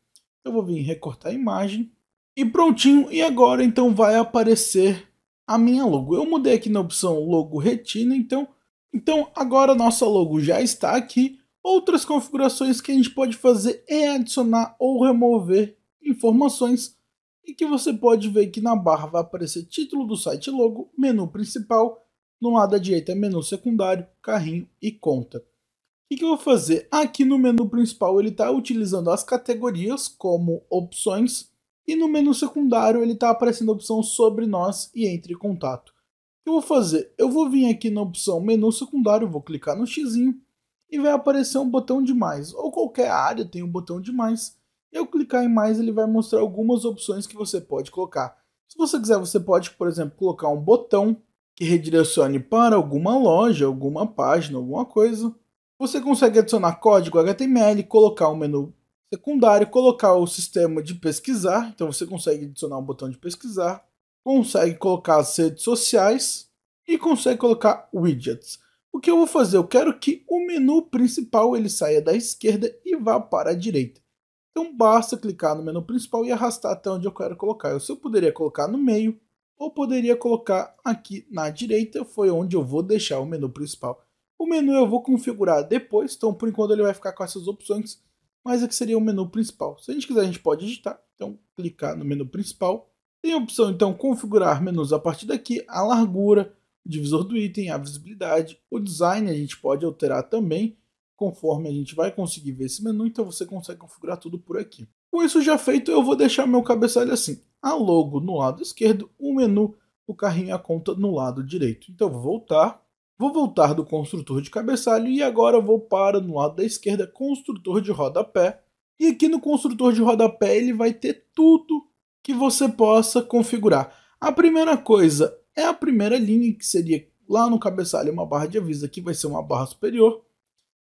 Eu vou vir recortar a imagem. E prontinho, e agora então vai aparecer a minha logo. Eu mudei aqui na opção logo retina, então, então agora nossa logo já está aqui. Outras configurações que a gente pode fazer é adicionar ou remover informações e que você pode ver que na barra vai aparecer título do site logo, menu principal, no lado à direita menu secundário, carrinho e conta. O que, que eu vou fazer? Aqui no menu principal ele está utilizando as categorias como opções e no menu secundário ele está aparecendo a opção sobre nós e entre contato. O que eu vou fazer? Eu vou vir aqui na opção menu secundário, vou clicar no xizinho e vai aparecer um botão de mais, ou qualquer área tem um botão de mais, e ao clicar em mais, ele vai mostrar algumas opções que você pode colocar. Se você quiser, você pode, por exemplo, colocar um botão que redirecione para alguma loja, alguma página, alguma coisa. Você consegue adicionar código HTML, colocar um menu secundário, colocar o sistema de pesquisar, então você consegue adicionar um botão de pesquisar, consegue colocar as redes sociais e consegue colocar widgets. O que eu vou fazer? Eu quero que o menu principal ele saia da esquerda e vá para a direita. Então basta clicar no menu principal e arrastar até onde eu quero colocar. Eu, se eu poderia colocar no meio ou poderia colocar aqui na direita, foi onde eu vou deixar o menu principal. O menu eu vou configurar depois, então por enquanto ele vai ficar com essas opções, mas aqui seria o menu principal. Se a gente quiser a gente pode editar, então clicar no menu principal. Tem a opção então configurar menus a partir daqui, a largura, o divisor do item, a visibilidade, o design a gente pode alterar também, Conforme a gente vai conseguir ver esse menu, então você consegue configurar tudo por aqui. Com isso já feito, eu vou deixar meu cabeçalho assim, a logo no lado esquerdo, o menu, o carrinho e a conta no lado direito. Então vou voltar, vou voltar do construtor de cabeçalho e agora vou para no lado da esquerda, construtor de rodapé. E aqui no construtor de rodapé ele vai ter tudo que você possa configurar. A primeira coisa é a primeira linha, que seria lá no cabeçalho uma barra de aviso, aqui vai ser uma barra superior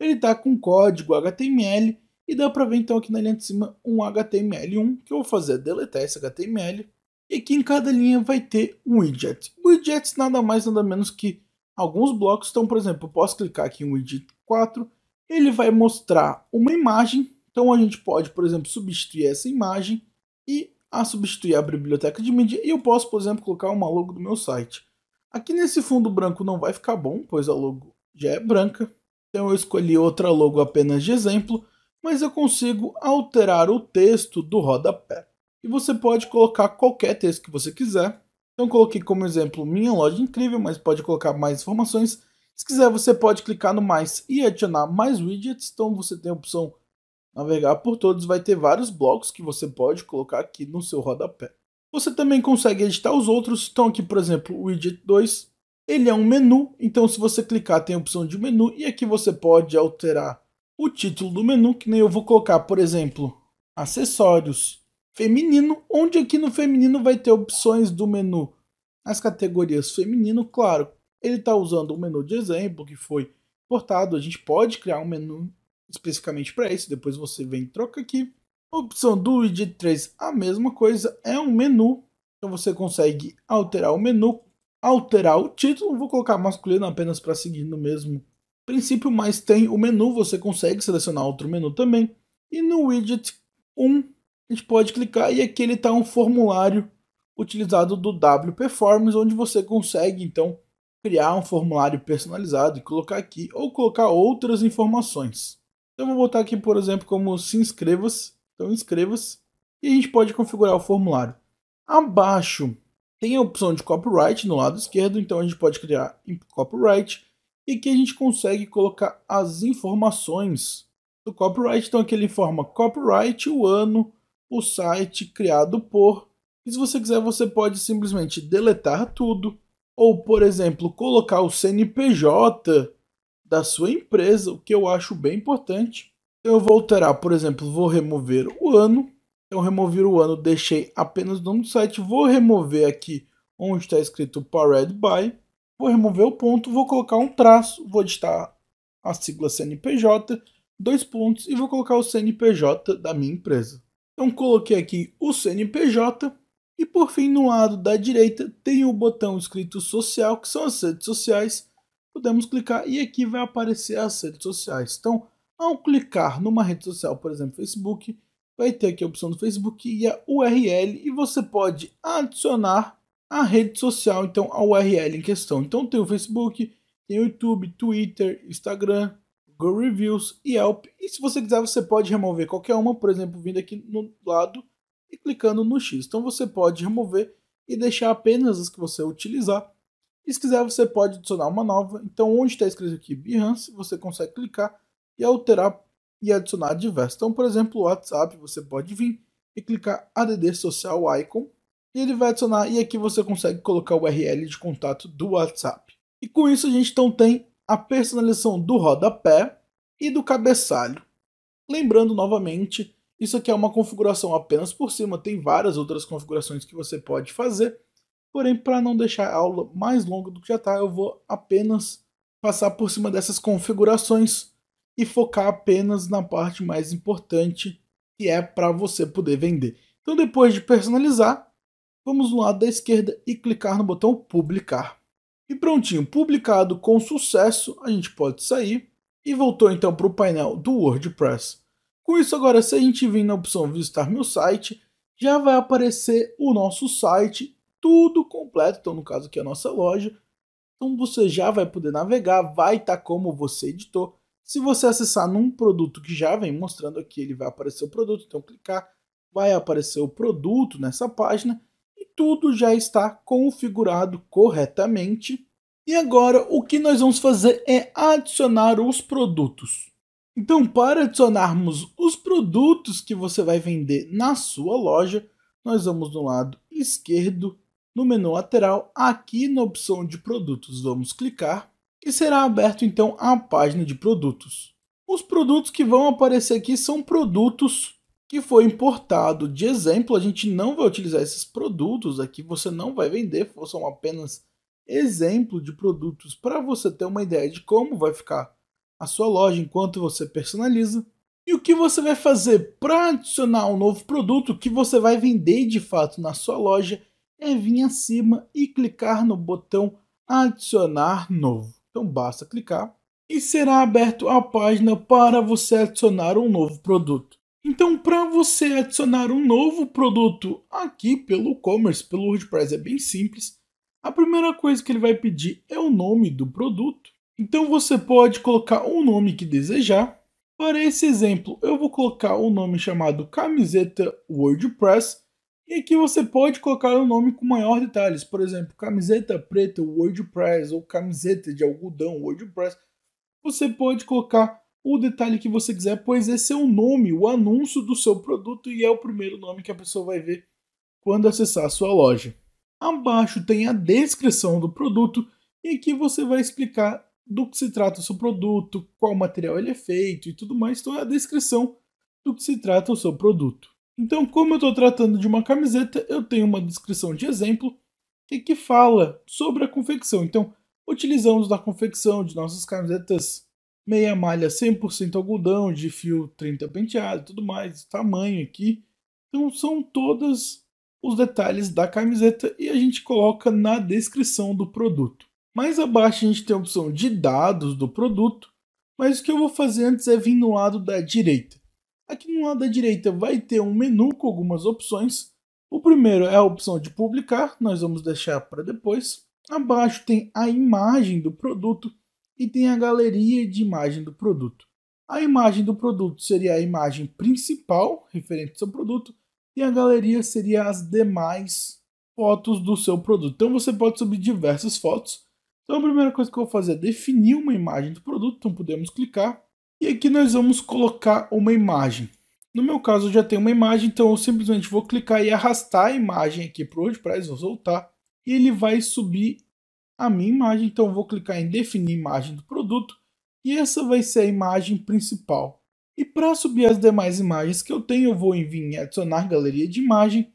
ele está com código HTML e dá para ver então aqui na linha de cima um HTML1 que eu vou fazer é deletar esse HTML e aqui em cada linha vai ter um widget. Widgets nada mais nada menos que alguns blocos, então por exemplo, eu posso clicar aqui em widget 4, ele vai mostrar uma imagem, então a gente pode por exemplo substituir essa imagem e a substituir a biblioteca de mídia e eu posso por exemplo colocar uma logo do meu site. Aqui nesse fundo branco não vai ficar bom, pois a logo já é branca, então eu escolhi outra logo apenas de exemplo, mas eu consigo alterar o texto do rodapé. E você pode colocar qualquer texto que você quiser. Então coloquei como exemplo minha loja incrível, mas pode colocar mais informações. Se quiser, você pode clicar no mais e adicionar mais widgets. Então você tem a opção navegar por todos, vai ter vários blocos que você pode colocar aqui no seu rodapé. Você também consegue editar os outros, então aqui por exemplo, widget 2, ele é um menu, então se você clicar tem a opção de menu e aqui você pode alterar o título do menu, que nem eu vou colocar, por exemplo, acessórios feminino, onde aqui no feminino vai ter opções do menu. As categorias feminino, claro, ele está usando o menu de exemplo que foi importado. a gente pode criar um menu especificamente para isso, depois você vem e troca aqui. Opção do ID3, a mesma coisa, é um menu, então você consegue alterar o menu alterar o título, vou colocar masculino apenas para seguir no mesmo princípio, mas tem o menu, você consegue selecionar outro menu também. E no widget 1, a gente pode clicar e aqui ele está um formulário utilizado do W Performance, onde você consegue então criar um formulário personalizado e colocar aqui ou colocar outras informações. Então vou botar aqui, por exemplo, como se inscreva-se. Então inscreva-se e a gente pode configurar o formulário. Abaixo tem a opção de copyright no lado esquerdo, então a gente pode criar copyright e que a gente consegue colocar as informações do copyright. Então aqui ele informa copyright, o ano, o site criado por. E se você quiser, você pode simplesmente deletar tudo ou, por exemplo, colocar o CNPJ da sua empresa, o que eu acho bem importante. Eu vou alterar, por exemplo, vou remover o ano então remover o ano, deixei apenas o nome do site, vou remover aqui onde está escrito Powered by, vou remover o ponto, vou colocar um traço, vou digitar a sigla CNPJ, dois pontos e vou colocar o CNPJ da minha empresa. Então coloquei aqui o CNPJ e por fim no lado da direita tem o botão escrito social, que são as redes sociais. Podemos clicar e aqui vai aparecer as redes sociais. Então, ao clicar numa rede social, por exemplo, Facebook, vai ter aqui a opção do Facebook e a URL e você pode adicionar a rede social, então a URL em questão. Então tem o Facebook, tem o YouTube, Twitter, Instagram, Google Reviews e Help E se você quiser, você pode remover qualquer uma, por exemplo, vindo aqui no lado e clicando no X. Então você pode remover e deixar apenas as que você utilizar. E se quiser, você pode adicionar uma nova. Então, onde está escrito aqui Behance, você consegue clicar e alterar e adicionar diversos. Então, por exemplo, o WhatsApp, você pode vir e clicar add social icon e ele vai adicionar e aqui você consegue colocar o URL de contato do WhatsApp. E com isso a gente então tem a personalização do rodapé e do cabeçalho. Lembrando novamente, isso aqui é uma configuração apenas por cima, tem várias outras configurações que você pode fazer, porém para não deixar a aula mais longa do que já está, eu vou apenas passar por cima dessas configurações e focar apenas na parte mais importante, que é para você poder vender. Então, depois de personalizar, vamos no lado da esquerda e clicar no botão publicar. E prontinho, publicado com sucesso, a gente pode sair e voltou então para o painel do WordPress. Com isso, agora, se a gente vir na opção visitar meu site, já vai aparecer o nosso site, tudo completo. Então, no caso aqui, é a nossa loja. Então, você já vai poder navegar, vai estar tá como você editou. Se você acessar num produto que já vem mostrando aqui, ele vai aparecer o produto, então clicar, vai aparecer o produto nessa página e tudo já está configurado corretamente. E agora o que nós vamos fazer é adicionar os produtos. Então, para adicionarmos os produtos que você vai vender na sua loja, nós vamos no lado esquerdo, no menu lateral, aqui na opção de produtos, vamos clicar que será aberto então a página de produtos. Os produtos que vão aparecer aqui são produtos que foi importado de exemplo. A gente não vai utilizar esses produtos aqui, você não vai vender, são apenas exemplo de produtos para você ter uma ideia de como vai ficar a sua loja enquanto você personaliza. E o que você vai fazer para adicionar um novo produto que você vai vender de fato na sua loja é vir acima e clicar no botão adicionar novo. Então basta clicar e será aberto a página para você adicionar um novo produto. Então, para você adicionar um novo produto aqui pelo e-commerce, pelo WordPress, é bem simples. A primeira coisa que ele vai pedir é o nome do produto. Então, você pode colocar o nome que desejar. Para esse exemplo, eu vou colocar o um nome chamado Camiseta WordPress e aqui você pode colocar o um nome com maior detalhes, por exemplo, camiseta preta WordPress ou camiseta de algodão WordPress. Você pode colocar o detalhe que você quiser, pois esse é o nome, o anúncio do seu produto e é o primeiro nome que a pessoa vai ver quando acessar a sua loja. Abaixo tem a descrição do produto e aqui você vai explicar do que se trata o seu produto, qual material ele é feito e tudo mais. Então é a descrição do que se trata o seu produto. Então, como eu estou tratando de uma camiseta, eu tenho uma descrição de exemplo e que fala sobre a confecção. Então, utilizamos na confecção de nossas camisetas meia malha 100% algodão, de fio 30 penteado, tudo mais, tamanho aqui. Então, são todos os detalhes da camiseta e a gente coloca na descrição do produto. Mais abaixo a gente tem a opção de dados do produto, mas o que eu vou fazer antes é vir no lado da direita. Aqui no lado da direita vai ter um menu com algumas opções. O primeiro é a opção de publicar, nós vamos deixar para depois. Abaixo tem a imagem do produto e tem a galeria de imagem do produto. A imagem do produto seria a imagem principal referente ao seu produto e a galeria seria as demais fotos do seu produto. Então você pode subir diversas fotos. Então a primeira coisa que eu vou fazer é definir uma imagem do produto, então podemos clicar e aqui nós vamos colocar uma imagem. No meu caso eu já tenho uma imagem, então eu simplesmente vou clicar e arrastar a imagem aqui para o WordPress, vou soltar, e ele vai subir a minha imagem, então eu vou clicar em definir imagem do produto, e essa vai ser a imagem principal. E para subir as demais imagens que eu tenho, eu vou em adicionar galeria de imagem,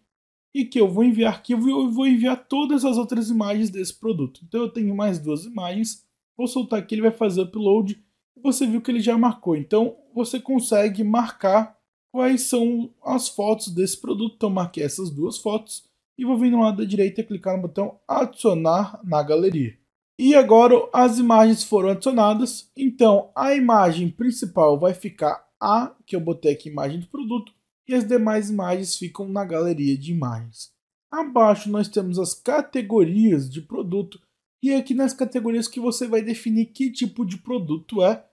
e que eu vou enviar arquivo e eu vou enviar todas as outras imagens desse produto. Então eu tenho mais duas imagens, vou soltar aqui, ele vai fazer upload, você viu que ele já marcou. Então você consegue marcar quais são as fotos desse produto. Então marquei essas duas fotos e vou vir no lado da direita clicar no botão adicionar na galeria. E agora as imagens foram adicionadas, então a imagem principal vai ficar a, que eu botei aqui imagem do produto, e as demais imagens ficam na galeria de imagens. Abaixo nós temos as categorias de produto, e é aqui nas categorias que você vai definir que tipo de produto é,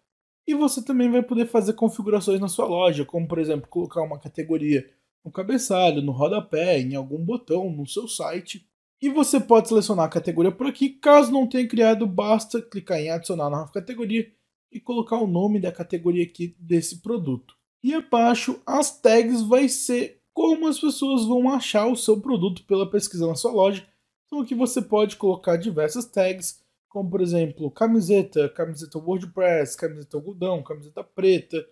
e você também vai poder fazer configurações na sua loja, como por exemplo colocar uma categoria no cabeçalho, no rodapé, em algum botão, no seu site. E você pode selecionar a categoria por aqui. Caso não tenha criado, basta clicar em adicionar na categoria e colocar o nome da categoria aqui desse produto. E abaixo, as tags vai ser como as pessoas vão achar o seu produto pela pesquisa na sua loja. Então aqui você pode colocar diversas tags, como por exemplo camiseta, camiseta WordPress, camiseta algodão, camiseta preta.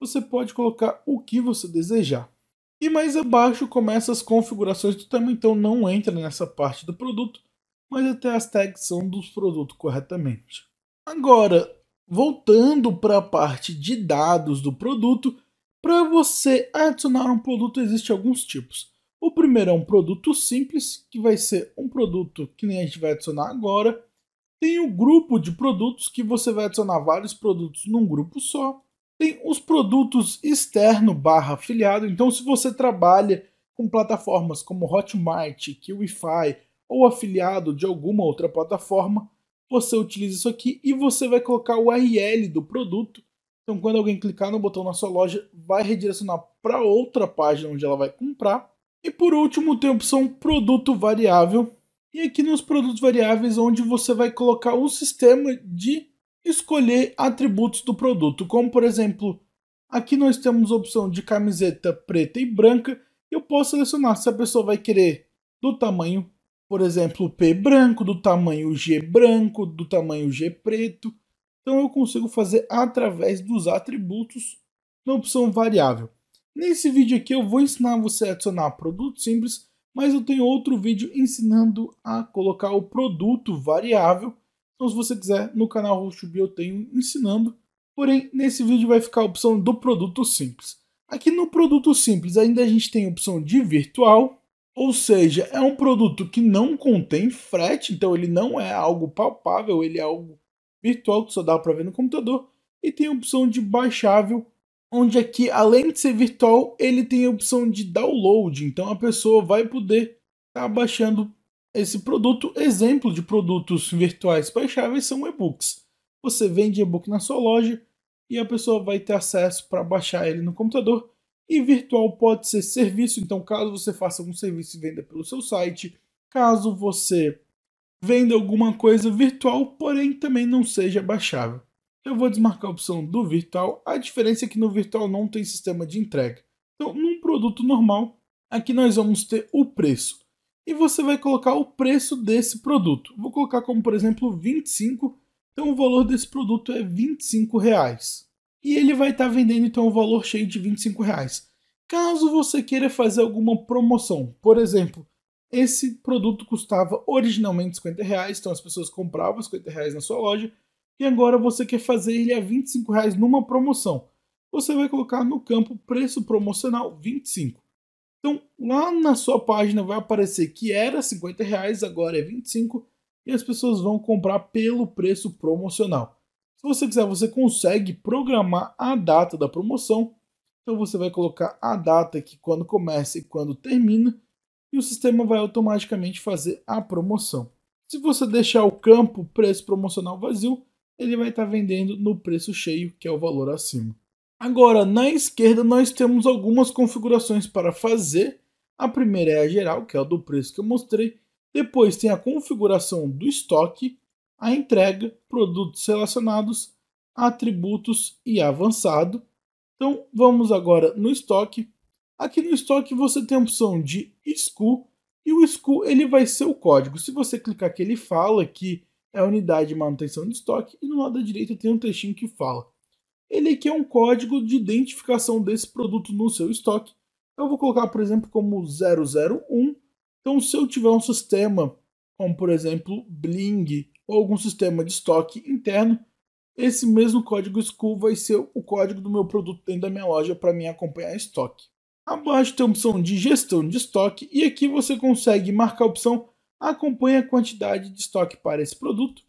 Você pode colocar o que você desejar. E mais abaixo começa as configurações do tema, então não entra nessa parte do produto, mas até as tags são dos produtos corretamente. Agora, voltando para a parte de dados do produto, para você adicionar um produto existem alguns tipos. O primeiro é um produto simples, que vai ser um produto que nem a gente vai adicionar agora, tem o grupo de produtos que você vai adicionar vários produtos num grupo só. Tem os produtos externo barra afiliado. Então, se você trabalha com plataformas como Hotmart, KiwiFi ou afiliado de alguma outra plataforma, você utiliza isso aqui e você vai colocar o URL do produto. Então, quando alguém clicar no botão na sua loja, vai redirecionar para outra página onde ela vai comprar. E por último, tem a opção produto variável, e aqui nos produtos variáveis, onde você vai colocar o sistema de escolher atributos do produto, como por exemplo, aqui nós temos a opção de camiseta preta e branca, eu posso selecionar se a pessoa vai querer do tamanho, por exemplo, P branco, do tamanho G branco, do tamanho G preto. Então eu consigo fazer através dos atributos na opção variável. Nesse vídeo aqui eu vou ensinar você a adicionar produtos simples mas eu tenho outro vídeo ensinando a colocar o produto variável. Então, se você quiser, no canal RoastB eu tenho ensinando. Porém, nesse vídeo vai ficar a opção do produto simples. Aqui no produto simples ainda a gente tem a opção de virtual, ou seja, é um produto que não contém frete, então ele não é algo palpável, ele é algo virtual que só dá para ver no computador. E tem a opção de baixável, onde aqui, é além de ser virtual, ele tem a opção de download. Então a pessoa vai poder estar tá baixando esse produto. Exemplo de produtos virtuais baixáveis são e-books. Você vende e-book na sua loja e a pessoa vai ter acesso para baixar ele no computador. E virtual pode ser serviço, então caso você faça algum serviço e venda pelo seu site, caso você venda alguma coisa virtual, porém também não seja baixável eu vou desmarcar a opção do virtual. A diferença é que no virtual não tem sistema de entrega. Então, num produto normal, aqui nós vamos ter o preço. E você vai colocar o preço desse produto. Vou colocar como, por exemplo, 25. Então, o valor desse produto é 25 reais. E ele vai estar tá vendendo, então, o um valor cheio de 25 reais. Caso você queira fazer alguma promoção, por exemplo, esse produto custava originalmente 50 reais, então as pessoas compravam 50 reais na sua loja, e agora você quer fazer ele a 25 reais numa promoção. Você vai colocar no campo preço promocional 25. Então lá na sua página vai aparecer que era 50 reais, agora é 25 e as pessoas vão comprar pelo preço promocional. Se você quiser, você consegue programar a data da promoção. Então você vai colocar a data que quando começa e quando termina e o sistema vai automaticamente fazer a promoção. Se você deixar o campo preço promocional vazio, ele vai estar tá vendendo no preço cheio, que é o valor acima. Agora, na esquerda, nós temos algumas configurações para fazer. A primeira é a geral, que é a do preço que eu mostrei. Depois tem a configuração do estoque, a entrega, produtos relacionados, atributos e avançado. Então, vamos agora no estoque. Aqui no estoque você tem a opção de SKU, e o SKU ele vai ser o código. Se você clicar aqui, ele fala que é a unidade de manutenção de estoque, e no lado da direita tem um textinho que fala: ele é um código de identificação desse produto no seu estoque. Eu vou colocar, por exemplo, como 001. Então, se eu tiver um sistema, como por exemplo Bling, ou algum sistema de estoque interno, esse mesmo código SKU vai ser o código do meu produto dentro da minha loja para me acompanhar estoque. Abaixo tem a opção de gestão de estoque e aqui você consegue marcar a opção Acompanhe a quantidade de estoque para esse produto.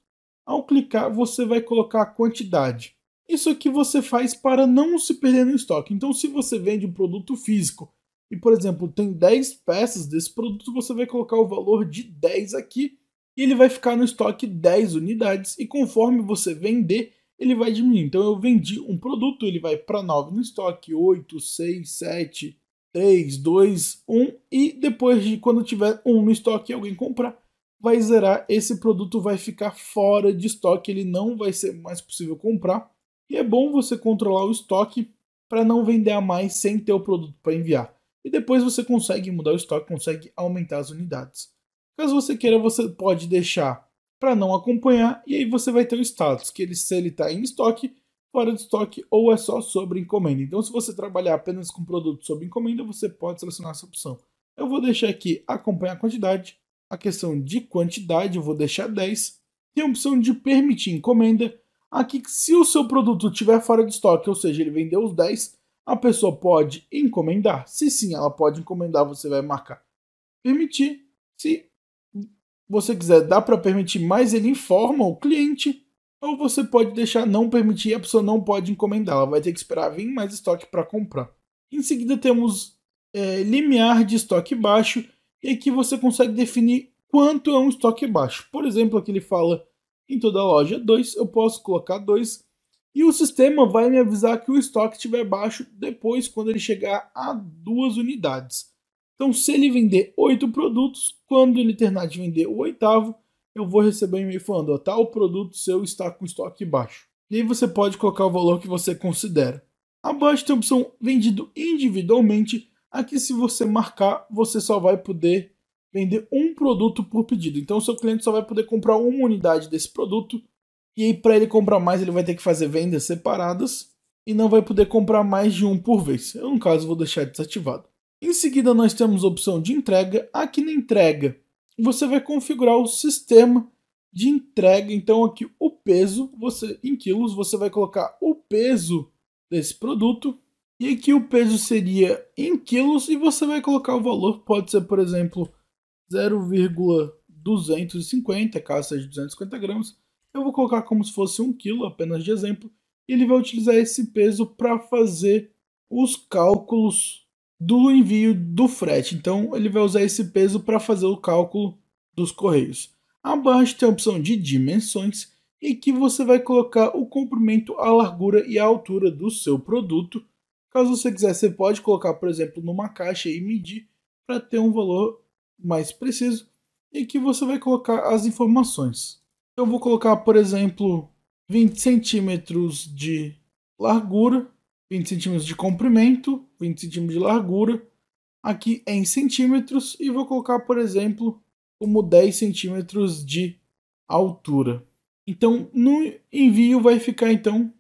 Ao clicar, você vai colocar a quantidade. Isso aqui é você faz para não se perder no estoque. Então, se você vende um produto físico e, por exemplo, tem 10 peças desse produto, você vai colocar o valor de 10 aqui e ele vai ficar no estoque 10 unidades. E conforme você vender, ele vai diminuir. Então, eu vendi um produto, ele vai para 9 no estoque, 8, 6, 7, 3, 2, 1 e depois de quando tiver um no estoque e alguém comprar, vai zerar, esse produto vai ficar fora de estoque, ele não vai ser mais possível comprar. E é bom você controlar o estoque para não vender a mais sem ter o produto para enviar. E depois você consegue mudar o estoque, consegue aumentar as unidades. Caso você queira, você pode deixar para não acompanhar e aí você vai ter o status, que ele se ele está em estoque, fora de estoque ou é só sobre encomenda. Então, se você trabalhar apenas com produto sobre encomenda, você pode selecionar essa opção. Eu vou deixar aqui acompanhar a quantidade, a questão de quantidade eu vou deixar 10, tem a opção de permitir encomenda, aqui se o seu produto estiver fora de estoque, ou seja, ele vendeu os 10, a pessoa pode encomendar. Se sim, ela pode encomendar, você vai marcar permitir. Se você quiser, dá para permitir, mas ele informa o cliente ou você pode deixar não permitir e a pessoa não pode encomendar, ela vai ter que esperar vir mais estoque para comprar. Em seguida temos é, limiar de estoque baixo, e aqui você consegue definir quanto é um estoque baixo. Por exemplo, aqui ele fala em toda loja 2, eu posso colocar 2, e o sistema vai me avisar que o estoque estiver baixo depois, quando ele chegar a duas unidades. Então, se ele vender oito produtos, quando ele terminar de vender o oitavo, eu vou receber um e-mail falando, ó, tal produto seu está com estoque baixo. E aí você pode colocar o valor que você considera. Abaixo tem a opção vendido individualmente, aqui se você marcar, você só vai poder vender um produto por pedido. Então o seu cliente só vai poder comprar uma unidade desse produto, e aí para ele comprar mais ele vai ter que fazer vendas separadas, e não vai poder comprar mais de um por vez. Eu no caso vou deixar desativado. Em seguida nós temos a opção de entrega, aqui na entrega você vai configurar o sistema de entrega. Então aqui o peso, você em quilos, você vai colocar o peso desse produto. E aqui o peso seria em quilos e você vai colocar o valor, pode ser, por exemplo, 0,250, caso seja 250 gramas. Eu vou colocar como se fosse um quilo, apenas de exemplo. E ele vai utilizar esse peso para fazer os cálculos do envio do frete. Então ele vai usar esse peso para fazer o cálculo dos correios. Abaixo tem a opção de dimensões e que você vai colocar o comprimento, a largura e a altura do seu produto. Caso você quiser, você pode colocar, por exemplo, numa caixa e medir para ter um valor mais preciso e que você vai colocar as informações. Eu vou colocar, por exemplo, 20 centímetros de largura 20 centímetros de comprimento, 20 centímetros de largura. Aqui é em centímetros e vou colocar, por exemplo, como 10 centímetros de altura. Então, no envio vai ficar, então,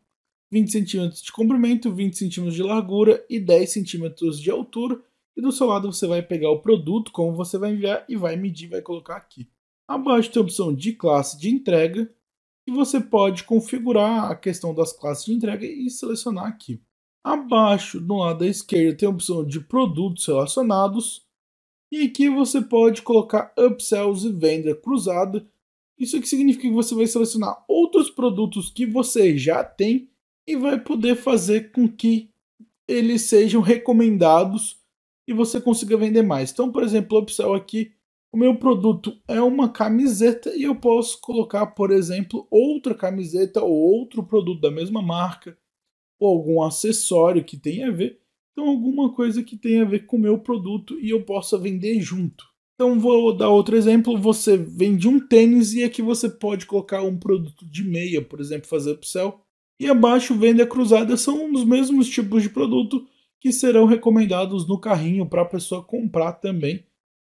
20 centímetros de comprimento, 20 centímetros de largura e 10 centímetros de altura. E do seu lado você vai pegar o produto, como você vai enviar, e vai medir, vai colocar aqui. Abaixo tem a opção de classe de entrega, e você pode configurar a questão das classes de entrega e selecionar aqui. Abaixo, do lado da esquerda, tem a opção de produtos relacionados. E aqui você pode colocar upsells e venda cruzada. Isso aqui significa que você vai selecionar outros produtos que você já tem e vai poder fazer com que eles sejam recomendados e você consiga vender mais. Então, por exemplo, o opção aqui, o meu produto é uma camiseta e eu posso colocar, por exemplo, outra camiseta ou outro produto da mesma marca ou algum acessório que tenha a ver. Então, alguma coisa que tenha a ver com o meu produto e eu possa vender junto. Então, vou dar outro exemplo. Você vende um tênis e aqui é você pode colocar um produto de meia, por exemplo, fazer upsell. E abaixo, venda cruzada são os mesmos tipos de produto que serão recomendados no carrinho para a pessoa comprar também,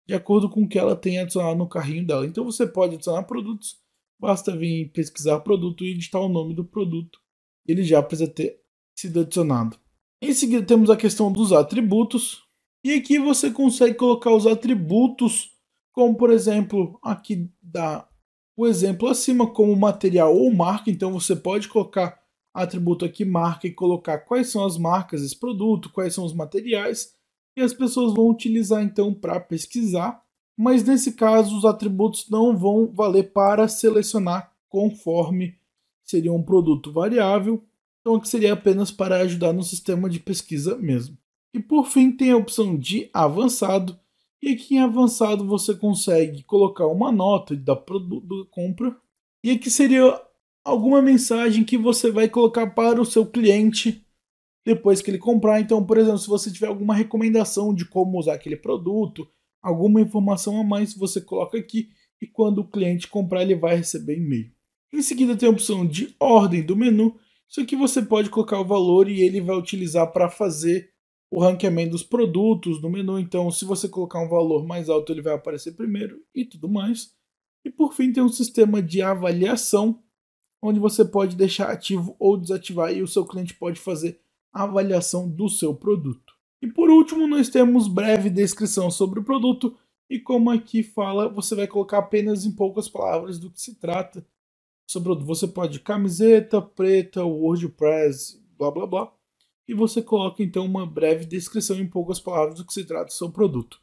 de acordo com o que ela tem adicionado no carrinho dela. Então, você pode adicionar produtos, basta vir pesquisar produto e editar o nome do produto. Ele já precisa ter sido adicionado. Em seguida, temos a questão dos atributos. E aqui você consegue colocar os atributos, como por exemplo, aqui dá o exemplo acima, como material ou marca. Então você pode colocar atributo aqui marca e colocar quais são as marcas desse produto, quais são os materiais, e as pessoas vão utilizar então para pesquisar. Mas nesse caso, os atributos não vão valer para selecionar conforme seria um produto variável, então que seria apenas para ajudar no sistema de pesquisa mesmo. E por fim tem a opção de avançado, e aqui em avançado você consegue colocar uma nota da, da compra, e aqui seria alguma mensagem que você vai colocar para o seu cliente depois que ele comprar. Então, por exemplo, se você tiver alguma recomendação de como usar aquele produto, alguma informação a mais, você coloca aqui e quando o cliente comprar, ele vai receber e-mail. Em seguida, tem a opção de ordem do menu, só que você pode colocar o valor e ele vai utilizar para fazer o ranqueamento dos produtos no menu. Então, se você colocar um valor mais alto, ele vai aparecer primeiro e tudo mais. E por fim, tem um sistema de avaliação, onde você pode deixar ativo ou desativar e o seu cliente pode fazer a avaliação do seu produto. E por último, nós temos breve descrição sobre o produto e como aqui fala, você vai colocar apenas em poucas palavras do que se trata sobre você pode camiseta preta, WordPress, blá blá blá, e você coloca então uma breve descrição em poucas palavras do que se trata do seu produto.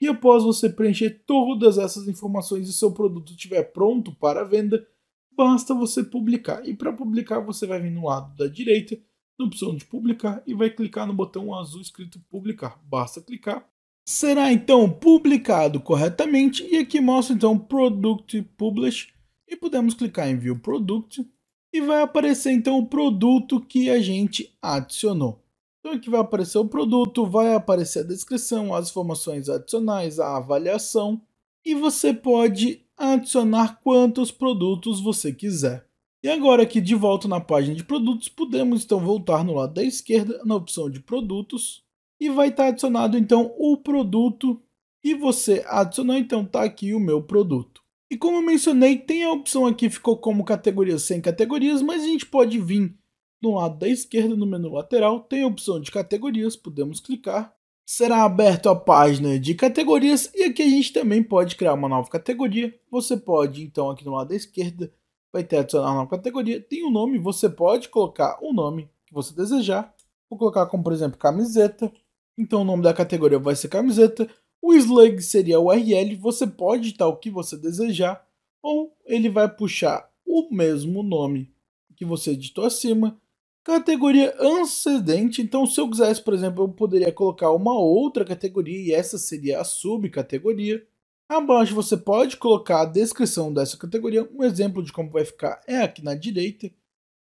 E após você preencher todas essas informações e seu produto estiver pronto para venda, basta você publicar. E para publicar, você vai vir no lado da direita, na opção de publicar, e vai clicar no botão azul escrito publicar. Basta clicar. Será então publicado corretamente, e aqui mostra então Product Publish, e podemos clicar em View Product e vai aparecer então o produto que a gente adicionou. Então aqui vai aparecer o produto, vai aparecer a descrição, as informações adicionais, a avaliação e você pode adicionar quantos produtos você quiser. E agora aqui de volta na página de produtos, podemos então voltar no lado da esquerda na opção de produtos e vai estar adicionado então o produto que você adicionou, então está aqui o meu produto. E como eu mencionei, tem a opção aqui, ficou como categoria sem categorias, mas a gente pode vir do lado da esquerda, no menu lateral, tem a opção de categorias, podemos clicar. Será aberto a página de categorias e aqui a gente também pode criar uma nova categoria. Você pode, então, aqui no lado da esquerda, vai ter adicionar uma categoria, tem o um nome, você pode colocar o nome que você desejar. Vou colocar como, por exemplo, camiseta. Então o nome da categoria vai ser camiseta. O slug seria o URL, você pode editar o que você desejar, ou ele vai puxar o mesmo nome que você editou acima. Categoria antecedente, então se eu quisesse, por exemplo, eu poderia colocar uma outra categoria e essa seria a subcategoria. Abaixo você pode colocar a descrição dessa categoria, um exemplo de como vai ficar é aqui na direita,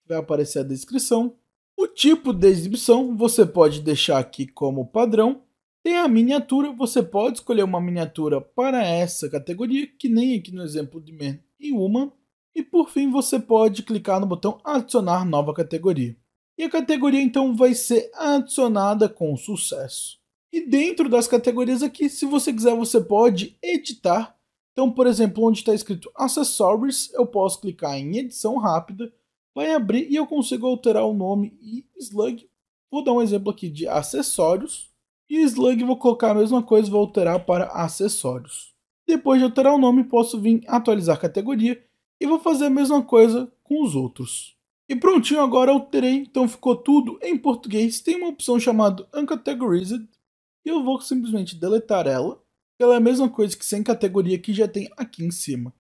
vai aparecer a descrição. O tipo de exibição você pode deixar aqui como padrão tem a miniatura, você pode escolher uma miniatura para essa categoria, que nem aqui no exemplo de Man e Woman. E por fim, você pode clicar no botão adicionar nova categoria. E a categoria então vai ser adicionada com sucesso. E dentro das categorias aqui, se você quiser, você pode editar. Então, por exemplo, onde está escrito Accessories, eu posso clicar em edição rápida, vai abrir e eu consigo alterar o nome e slug. Vou dar um exemplo aqui de acessórios e slug vou colocar a mesma coisa, vou alterar para acessórios. Depois de alterar o nome, posso vir atualizar categoria e vou fazer a mesma coisa com os outros. E prontinho, agora alterei, então ficou tudo em português. Tem uma opção chamada Uncategorized, e eu vou simplesmente deletar ela. Ela é a mesma coisa que sem categoria que já tem aqui em cima.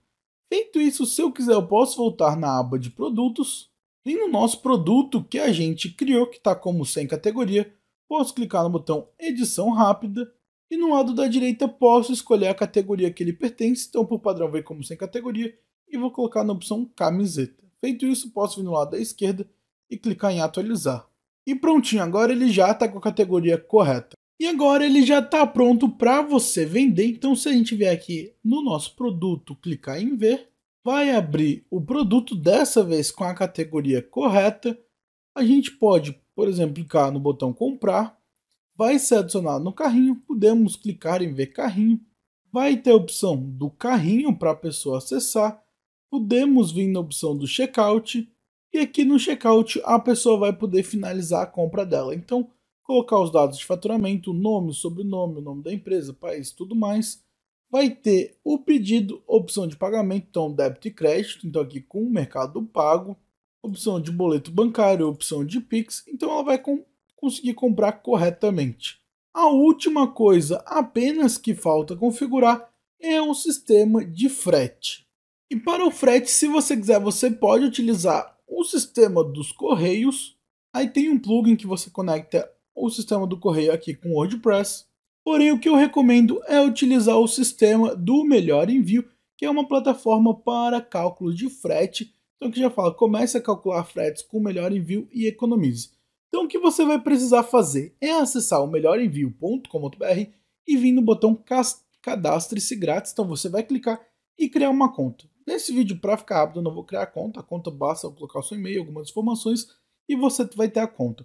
Feito isso, se eu quiser, eu posso voltar na aba de produtos, e no nosso produto que a gente criou, que está como sem categoria, posso clicar no botão Edição Rápida e no lado da direita posso escolher a categoria que ele pertence, então por padrão vem como sem categoria, e vou colocar na opção Camiseta. Feito isso, posso vir no lado da esquerda e clicar em Atualizar. E prontinho, agora ele já está com a categoria correta. E agora ele já está pronto para você vender, então se a gente vier aqui no nosso produto, clicar em Ver, vai abrir o produto, dessa vez com a categoria correta, a gente pode por exemplo, clicar no botão comprar, vai ser adicionado no carrinho, podemos clicar em ver carrinho, vai ter a opção do carrinho para a pessoa acessar, podemos vir na opção do checkout, e aqui no checkout a pessoa vai poder finalizar a compra dela. Então, colocar os dados de faturamento, nome, sobrenome, o nome da empresa, país, tudo mais. Vai ter o pedido, opção de pagamento, então débito e crédito, então aqui com o mercado pago opção de boleto bancário, opção de Pix, então ela vai com, conseguir comprar corretamente. A última coisa apenas que falta configurar é o sistema de frete. E para o frete, se você quiser, você pode utilizar o sistema dos correios. Aí tem um plugin que você conecta o sistema do correio aqui com o WordPress. Porém, o que eu recomendo é utilizar o sistema do Melhor Envio, que é uma plataforma para cálculo de frete então aqui já fala, comece a calcular fretes com o melhor envio e economize. Então o que você vai precisar fazer é acessar o melhorenvio.com.br e vir no botão cadastre-se grátis, então você vai clicar e criar uma conta. Nesse vídeo, para ficar rápido, eu não vou criar a conta, a conta basta colocar o seu e-mail, algumas informações e você vai ter a conta.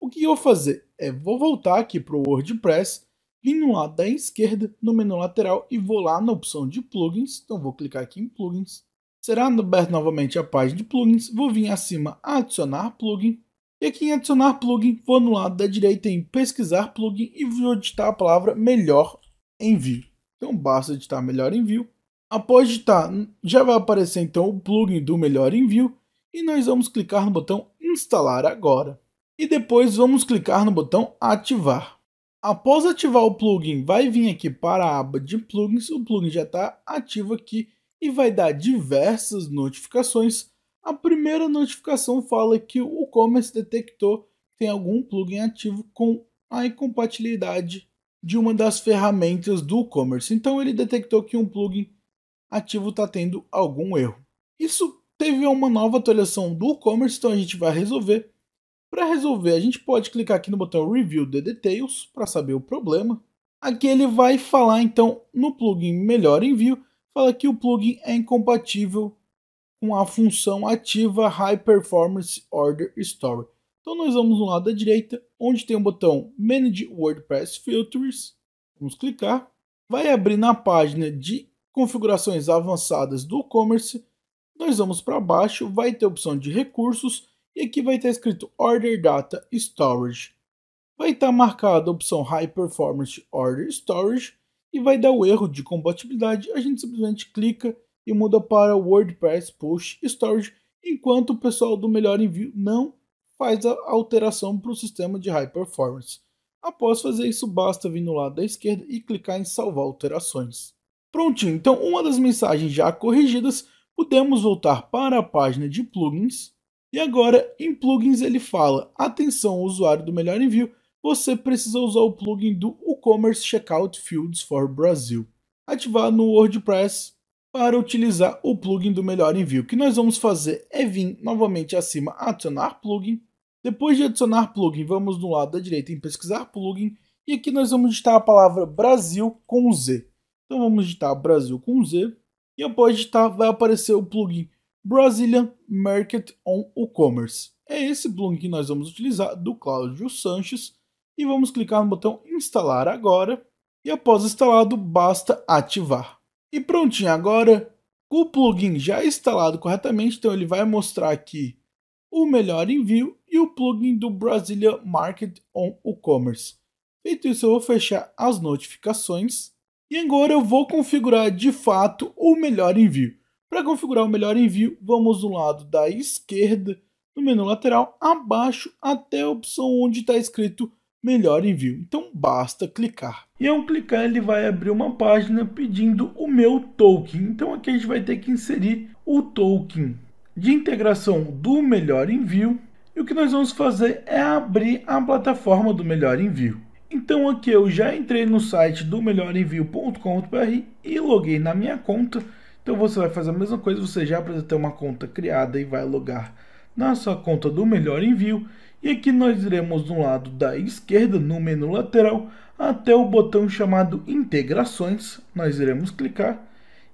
O que eu vou fazer é, vou voltar aqui para o WordPress, vim no lado da esquerda, no menu lateral e vou lá na opção de plugins, então vou clicar aqui em plugins, Será aberto novamente a página de plugins, vou vir acima adicionar plugin, e aqui em adicionar plugin, vou no lado da direita em pesquisar plugin e vou editar a palavra melhor envio. Então basta editar melhor envio. Após editar já vai aparecer então o plugin do melhor envio e nós vamos clicar no botão instalar agora. E depois vamos clicar no botão ativar. Após ativar o plugin, vai vir aqui para a aba de plugins, o plugin já está ativo aqui e vai dar diversas notificações. A primeira notificação fala que o e-commerce detectou que tem algum plugin ativo com a incompatibilidade de uma das ferramentas do e-commerce. Então ele detectou que um plugin ativo está tendo algum erro. Isso teve uma nova atualização do e-commerce, então a gente vai resolver. Para resolver, a gente pode clicar aqui no botão Review the Details para saber o problema. Aqui ele vai falar então no plugin Melhor Envio fala que o plugin é incompatível com a função ativa High Performance Order Store. Então nós vamos no lado da direita, onde tem o botão Manage WordPress Filters. Vamos clicar. Vai abrir na página de configurações avançadas do e-commerce. Nós vamos para baixo, vai ter a opção de recursos e aqui vai estar escrito Order Data Storage. Vai estar marcada a opção High Performance Order Storage e vai dar o erro de compatibilidade, a gente simplesmente clica e muda para WordPress Push Storage, enquanto o pessoal do Melhor Envio não faz a alteração para o sistema de High Performance. Após fazer isso, basta vir no lado da esquerda e clicar em salvar alterações. Prontinho, então uma das mensagens já corrigidas, podemos voltar para a página de plugins. E agora, em plugins, ele fala: atenção, usuário do melhor envio, você precisa usar o plugin do WooCommerce Checkout Fields for Brasil. Ativar no WordPress para utilizar o plugin do Melhor Envio. O que nós vamos fazer é vir novamente acima, adicionar plugin. Depois de adicionar plugin, vamos no lado da direita em pesquisar plugin. E aqui nós vamos digitar a palavra Brasil com Z. Então vamos digitar Brasil com Z. E após digitar, vai aparecer o plugin Brazilian Market on WooCommerce. É esse plugin que nós vamos utilizar, do Cláudio Sanches e vamos clicar no botão instalar agora e após instalado basta ativar. E prontinho, agora com o plugin já instalado corretamente, então ele vai mostrar aqui o melhor envio e o plugin do Brasília Market on e-commerce. Feito isso, eu vou fechar as notificações e agora eu vou configurar de fato o melhor envio. Para configurar o melhor envio, vamos do lado da esquerda, no menu lateral, abaixo até a opção onde está escrito melhor envio. Então basta clicar. E ao clicar ele vai abrir uma página pedindo o meu token. Então aqui a gente vai ter que inserir o token de integração do melhor envio. E o que nós vamos fazer é abrir a plataforma do melhor envio. Então aqui eu já entrei no site do melhorenvio.com.br e loguei na minha conta. Então você vai fazer a mesma coisa, você já precisa ter uma conta criada e vai logar na sua conta do melhor envio e aqui nós iremos do lado da esquerda, no menu lateral, até o botão chamado Integrações. Nós iremos clicar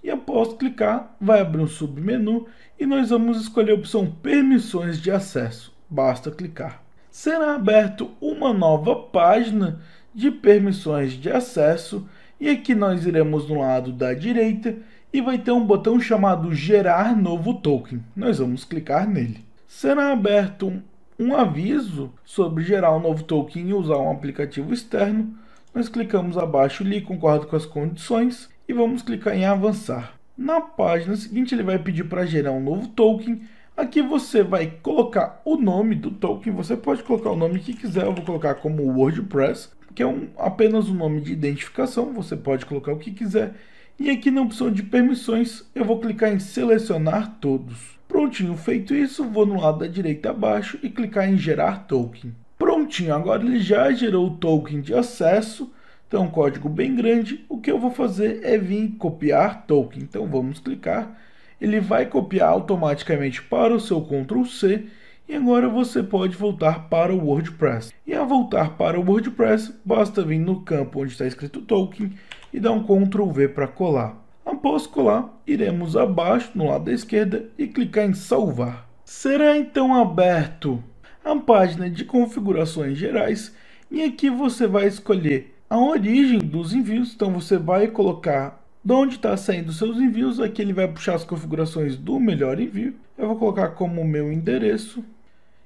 e após clicar vai abrir um submenu e nós vamos escolher a opção Permissões de Acesso. Basta clicar. Será aberto uma nova página de permissões de acesso e aqui nós iremos no lado da direita e vai ter um botão chamado gerar novo token. Nós vamos clicar nele. Será aberto um aviso sobre gerar um novo token e usar um aplicativo externo, nós clicamos abaixo ali, concordo com as condições, e vamos clicar em avançar. Na página seguinte ele vai pedir para gerar um novo token, aqui você vai colocar o nome do token, você pode colocar o nome que quiser, eu vou colocar como WordPress, que é um, apenas um nome de identificação, você pode colocar o que quiser, e aqui na opção de permissões eu vou clicar em selecionar todos. Prontinho, feito isso, vou no lado da direita abaixo e clicar em gerar token. Prontinho, agora ele já gerou o token de acesso, então um código bem grande. O que eu vou fazer é vir copiar token, então vamos clicar. Ele vai copiar automaticamente para o seu Ctrl C e agora você pode voltar para o WordPress. E ao voltar para o WordPress, basta vir no campo onde está escrito token e dar um Ctrl V para colar. Após colar, iremos abaixo no lado da esquerda e clicar em salvar. Será então aberto a página de configurações gerais e aqui você vai escolher a origem dos envios, então você vai colocar de onde está saindo seus envios, aqui ele vai puxar as configurações do melhor envio, eu vou colocar como meu endereço,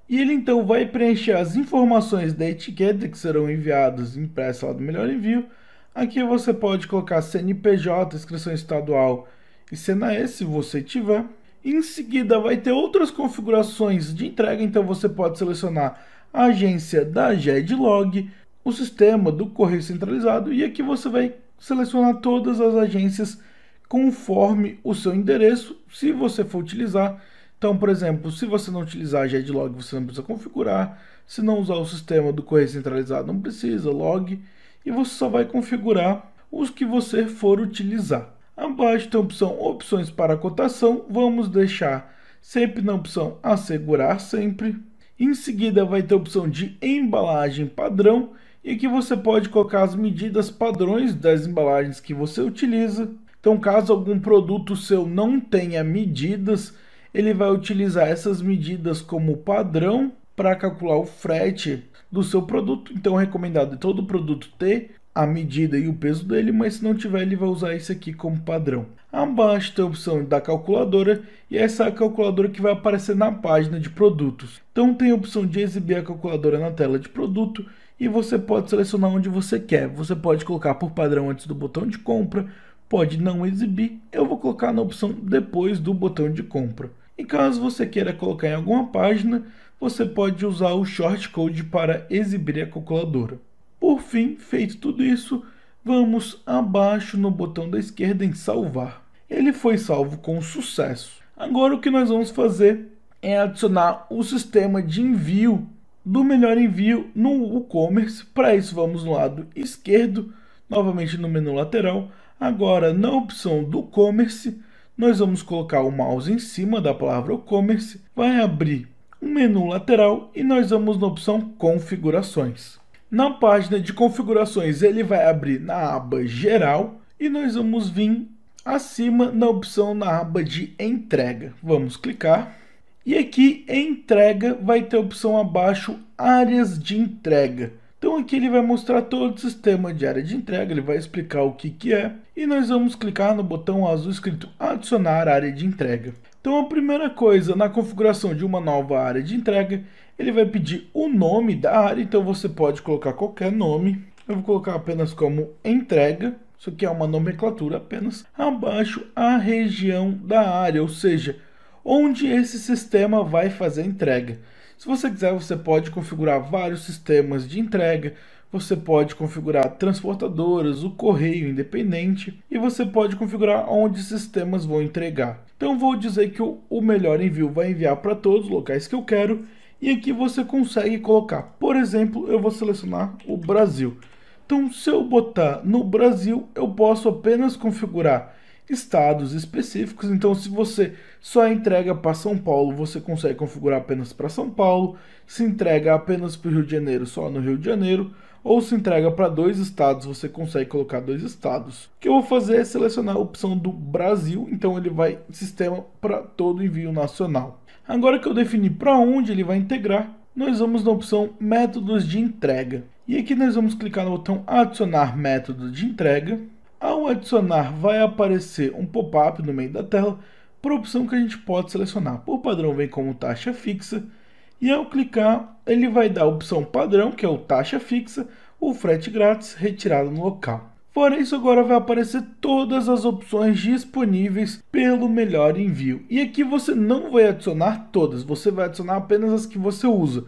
e ele então vai preencher as informações da etiqueta que serão enviadas impressa lá do melhor envio, Aqui você pode colocar CNPJ, inscrição estadual e SENAE, se você tiver. Em seguida, vai ter outras configurações de entrega, então você pode selecionar a agência da GEDLog, o sistema do correio centralizado e aqui você vai selecionar todas as agências conforme o seu endereço, se você for utilizar. Então, por exemplo, se você não utilizar a GEDLog, você não precisa configurar. Se não usar o sistema do correio centralizado, não precisa, log e você só vai configurar os que você for utilizar. Abaixo tem a opção opções para cotação, vamos deixar sempre na opção assegurar sempre. Em seguida vai ter a opção de embalagem padrão e que você pode colocar as medidas padrões das embalagens que você utiliza. Então caso algum produto seu não tenha medidas, ele vai utilizar essas medidas como padrão para calcular o frete do seu produto. Então, é recomendado todo produto ter a medida e o peso dele, mas se não tiver, ele vai usar isso aqui como padrão. Abaixo tem a opção da calculadora e é essa é a calculadora que vai aparecer na página de produtos. Então tem a opção de exibir a calculadora na tela de produto e você pode selecionar onde você quer. Você pode colocar por padrão antes do botão de compra, pode não exibir. Eu vou colocar na opção depois do botão de compra. E caso você queira colocar em alguma página, você pode usar o shortcode para exibir a calculadora. Por fim, feito tudo isso, vamos abaixo no botão da esquerda em salvar. Ele foi salvo com sucesso. Agora o que nós vamos fazer é adicionar o sistema de envio do melhor envio no e-commerce. Para isso vamos no lado esquerdo, novamente no menu lateral. Agora na opção do commerce, nós vamos colocar o mouse em cima da palavra e-commerce, vai abrir menu lateral e nós vamos na opção configurações. Na página de configurações ele vai abrir na aba geral e nós vamos vir acima na opção na aba de entrega. Vamos clicar e aqui em entrega vai ter a opção abaixo áreas de entrega. Então aqui ele vai mostrar todo o sistema de área de entrega, ele vai explicar o que, que é e nós vamos clicar no botão azul escrito adicionar área de entrega. Então, a primeira coisa, na configuração de uma nova área de entrega, ele vai pedir o nome da área, então você pode colocar qualquer nome. Eu vou colocar apenas como entrega, isso aqui é uma nomenclatura apenas. Abaixo, a região da área, ou seja, onde esse sistema vai fazer a entrega. Se você quiser, você pode configurar vários sistemas de entrega, você pode configurar transportadoras, o correio independente e você pode configurar onde sistemas vão entregar. Então vou dizer que o melhor envio vai enviar para todos os locais que eu quero e aqui você consegue colocar, por exemplo, eu vou selecionar o Brasil. Então se eu botar no Brasil, eu posso apenas configurar estados específicos. Então, se você só entrega para São Paulo, você consegue configurar apenas para São Paulo. Se entrega apenas para o Rio de Janeiro, só no Rio de Janeiro ou se entrega para dois estados, você consegue colocar dois estados. O que eu vou fazer é selecionar a opção do Brasil, então ele vai sistema para todo envio nacional. Agora que eu defini para onde ele vai integrar, nós vamos na opção métodos de entrega. E aqui nós vamos clicar no botão adicionar método de entrega. Ao adicionar vai aparecer um pop-up no meio da tela a opção que a gente pode selecionar. Por padrão vem como taxa fixa, e ao clicar, ele vai dar a opção padrão, que é o taxa fixa, o frete grátis retirado no local. Fora isso, agora vai aparecer todas as opções disponíveis pelo melhor envio. E aqui você não vai adicionar todas, você vai adicionar apenas as que você usa.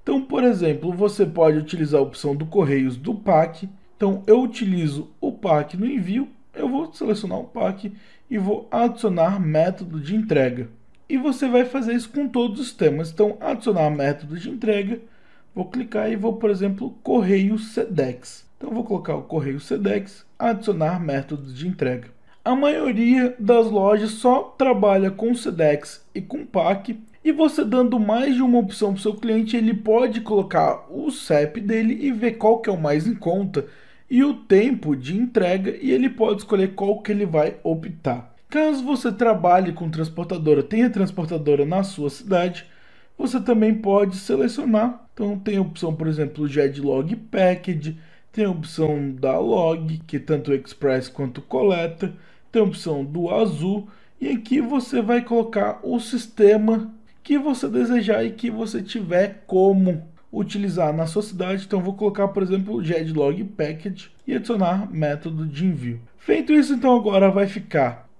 Então, por exemplo, você pode utilizar a opção do Correios do PAC. Então, eu utilizo o PAC no envio, eu vou selecionar o PAC e vou adicionar método de entrega. E você vai fazer isso com todos os temas. Então, adicionar método de entrega. Vou clicar e vou, por exemplo, correio SEDEX. Então, vou colocar o correio SEDEX, adicionar método de entrega. A maioria das lojas só trabalha com SEDEX e com PAC. E você dando mais de uma opção para o seu cliente, ele pode colocar o CEP dele e ver qual que é o mais em conta e o tempo de entrega e ele pode escolher qual que ele vai optar. Caso você trabalhe com transportadora, tenha transportadora na sua cidade, você também pode selecionar. Então tem a opção, por exemplo, GED Log Package, tem a opção da Log, que tanto Express quanto coleta, tem a opção do azul, e aqui você vai colocar o sistema que você desejar e que você tiver como utilizar na sua cidade. Então vou colocar, por exemplo, o Log Package e adicionar método de envio. Feito isso, então agora vai ficar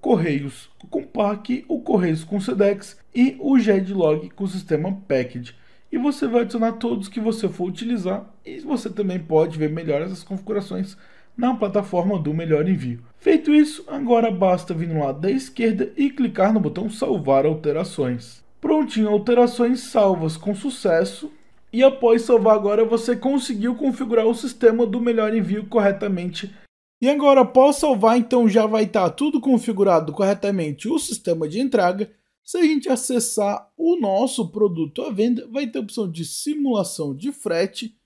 Correios com PAC, o Correios com SEDEX e o GEDLog com o sistema Package. E você vai adicionar todos que você for utilizar e você também pode ver melhor essas configurações na plataforma do Melhor Envio. Feito isso, agora basta vir no lado da esquerda e clicar no botão Salvar Alterações. Prontinho, alterações salvas com sucesso. E após salvar agora, você conseguiu configurar o sistema do Melhor Envio corretamente e agora, após salvar, então já vai estar tá tudo configurado corretamente o sistema de entrega. Se a gente acessar o nosso produto à venda, vai ter a opção de simulação de frete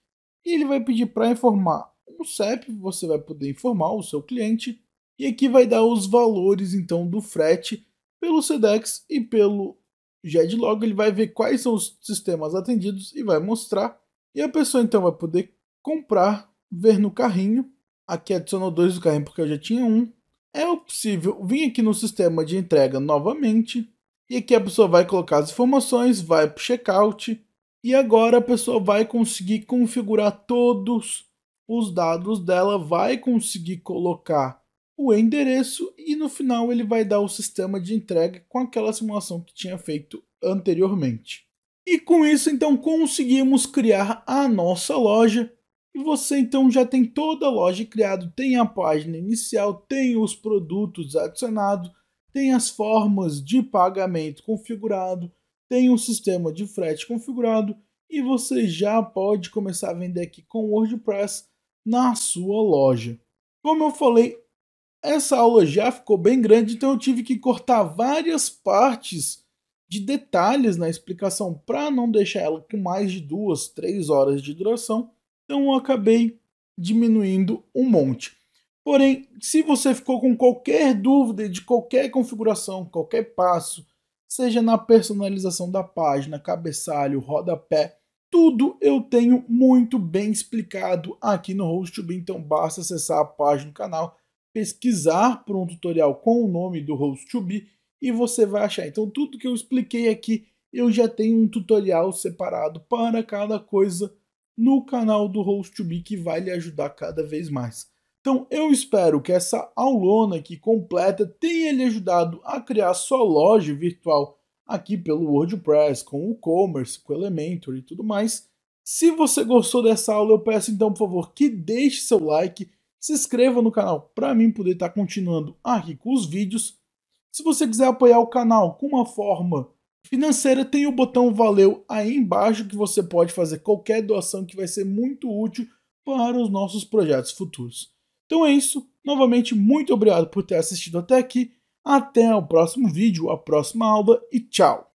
e ele vai pedir para informar um CEP, você vai poder informar o seu cliente e aqui vai dar os valores então do frete pelo Sedex e pelo Jedlog, ele vai ver quais são os sistemas atendidos e vai mostrar e a pessoa então vai poder comprar, ver no carrinho Aqui adicionou dois do carrinho porque eu já tinha um. É possível vir aqui no sistema de entrega novamente. E aqui a pessoa vai colocar as informações, vai para o checkout. E agora a pessoa vai conseguir configurar todos os dados dela, vai conseguir colocar o endereço e no final ele vai dar o sistema de entrega com aquela simulação que tinha feito anteriormente. E com isso, então, conseguimos criar a nossa loja e você então já tem toda a loja criada, tem a página inicial, tem os produtos adicionados, tem as formas de pagamento configurado, tem o um sistema de frete configurado e você já pode começar a vender aqui com WordPress na sua loja. Como eu falei, essa aula já ficou bem grande, então eu tive que cortar várias partes de detalhes na explicação para não deixar ela com mais de duas, três horas de duração. Então eu acabei diminuindo um monte. Porém, se você ficou com qualquer dúvida de qualquer configuração, qualquer passo, seja na personalização da página, cabeçalho, rodapé, tudo eu tenho muito bem explicado aqui no HostTube, então basta acessar a página do canal, pesquisar por um tutorial com o nome do HostTube e você vai achar. Então tudo que eu expliquei aqui, eu já tenho um tutorial separado para cada coisa no canal do Host2Be que vai lhe ajudar cada vez mais. Então eu espero que essa aulona aqui completa tenha lhe ajudado a criar sua loja virtual aqui pelo WordPress, com o commerce, com o Elementor e tudo mais. Se você gostou dessa aula, eu peço então, por favor, que deixe seu like, se inscreva no canal para mim poder estar tá continuando aqui com os vídeos. Se você quiser apoiar o canal com uma forma Financeira tem o botão valeu aí embaixo que você pode fazer qualquer doação que vai ser muito útil para os nossos projetos futuros. Então é isso. Novamente, muito obrigado por ter assistido até aqui. Até o próximo vídeo, a próxima aula e tchau!